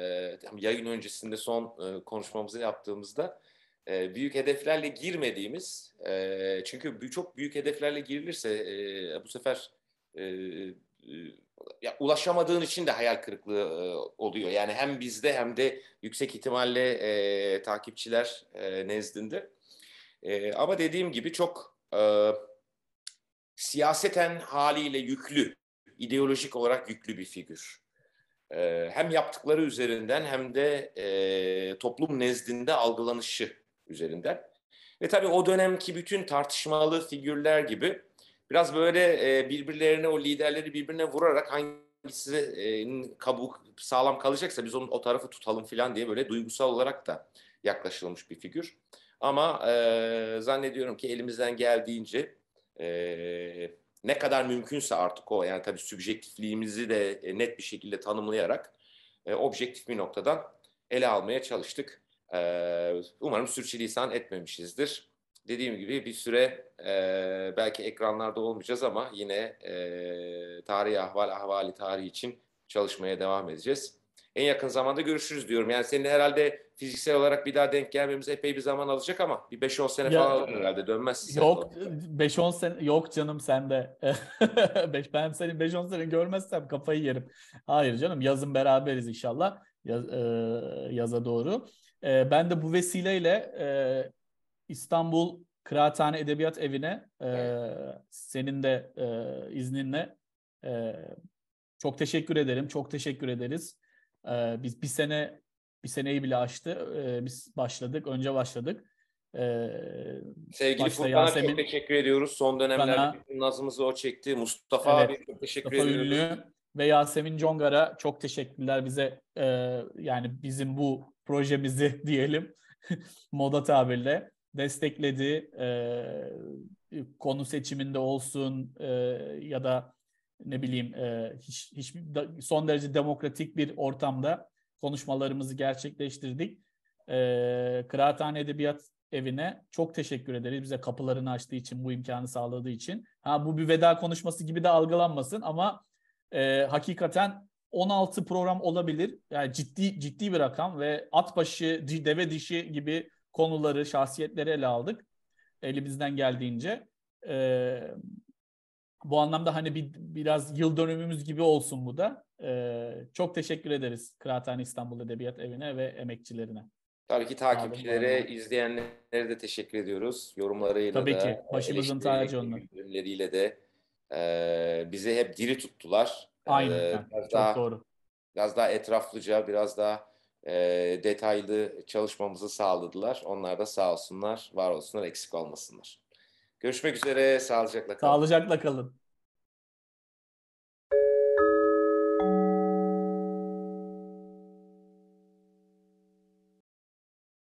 yayın öncesinde son e, konuşmamızı yaptığımızda e, büyük hedeflerle girmediğimiz e, çünkü çok büyük hedeflerle girilirse e, bu sefer e, e, ya ulaşamadığın için de hayal kırıklığı e, oluyor. Yani hem bizde hem de yüksek ihtimalle e, takipçiler e, nezdinde. E, ama dediğim gibi çok e, siyaseten haliyle yüklü, ideolojik olarak yüklü bir figür hem yaptıkları üzerinden hem de e, toplum nezdinde algılanışı üzerinden. Ve tabii o dönemki bütün tartışmalı figürler gibi biraz böyle e, birbirlerine o liderleri birbirine vurarak hangisi e, kabuk sağlam kalacaksa biz onun o tarafı tutalım falan diye böyle duygusal olarak da yaklaşılmış bir figür. Ama e, zannediyorum ki elimizden geldiğince e, ne kadar mümkünse artık o yani tabii sübjektifliğimizi de e, net bir şekilde tanımlayarak e, objektif bir noktadan ele almaya çalıştık. Ee, umarım sürçülisan etmemişizdir. Dediğim gibi bir süre e, belki ekranlarda olmayacağız ama yine e, tarihi ahval, ahvali tarihi için çalışmaya devam edeceğiz. En yakın zamanda görüşürüz diyorum. Yani senin herhalde fiziksel olarak bir daha denk gelmemiz epey bir zaman alacak ama bir 5-10 sene ya, falan alır herhalde dönmez. Yok 5-10 sene yok canım sende. ben senin 5-10 sene görmezsem kafayı yerim. Hayır canım yazın beraberiz inşallah yaza doğru. Ee, ben de bu vesileyle e, İstanbul Kıraathane Edebiyat Evi'ne e, senin de e, izninle e, çok teşekkür ederim. Çok teşekkür ederiz. E, biz bir sene bir seneyi bile aştı. E, biz başladık. Önce başladık. E, Sevgili Furkan'a Yasemin, çok teşekkür ediyoruz. Son dönemlerde nazımızı o çekti. Mustafa evet, abi çok teşekkür Mustafa ediyoruz. Ünlü, ve Yasemin Congar'a çok teşekkürler bize e, yani bizim bu projemizi diyelim moda tabirle destekledi. E, konu seçiminde olsun e, ya da ne bileyim e, hiç, hiç son derece demokratik bir ortamda konuşmalarımızı gerçekleştirdik. E, Kıraathane Edebiyat Evi'ne çok teşekkür ederiz bize kapılarını açtığı için, bu imkanı sağladığı için. Ha bu bir veda konuşması gibi de algılanmasın ama e, hakikaten 16 program olabilir. Yani ciddi ciddi bir rakam ve at başı, deve dişi gibi konuları, şahsiyetleri ele aldık elimizden geldiğince. E, bu anlamda hani bir, biraz yıl dönümümüz gibi olsun bu da. E, çok teşekkür ederiz Kıraathane İstanbul Edebiyat Evi'ne ve emekçilerine. Tabii ki takipçilere, izleyenlere de teşekkür ediyoruz. Yorumlarıyla Tabii da. Tabii ki. E, Başımızın tacı onlar. de e, bizi hep diri tuttular. Aynen. biraz Çok daha, doğru. Biraz daha etraflıca, biraz daha e, detaylı çalışmamızı sağladılar. Onlar da sağ olsunlar, var olsunlar, eksik olmasınlar. Görüşmek üzere, sağlıcakla kalın. Sağlıcakla kalın.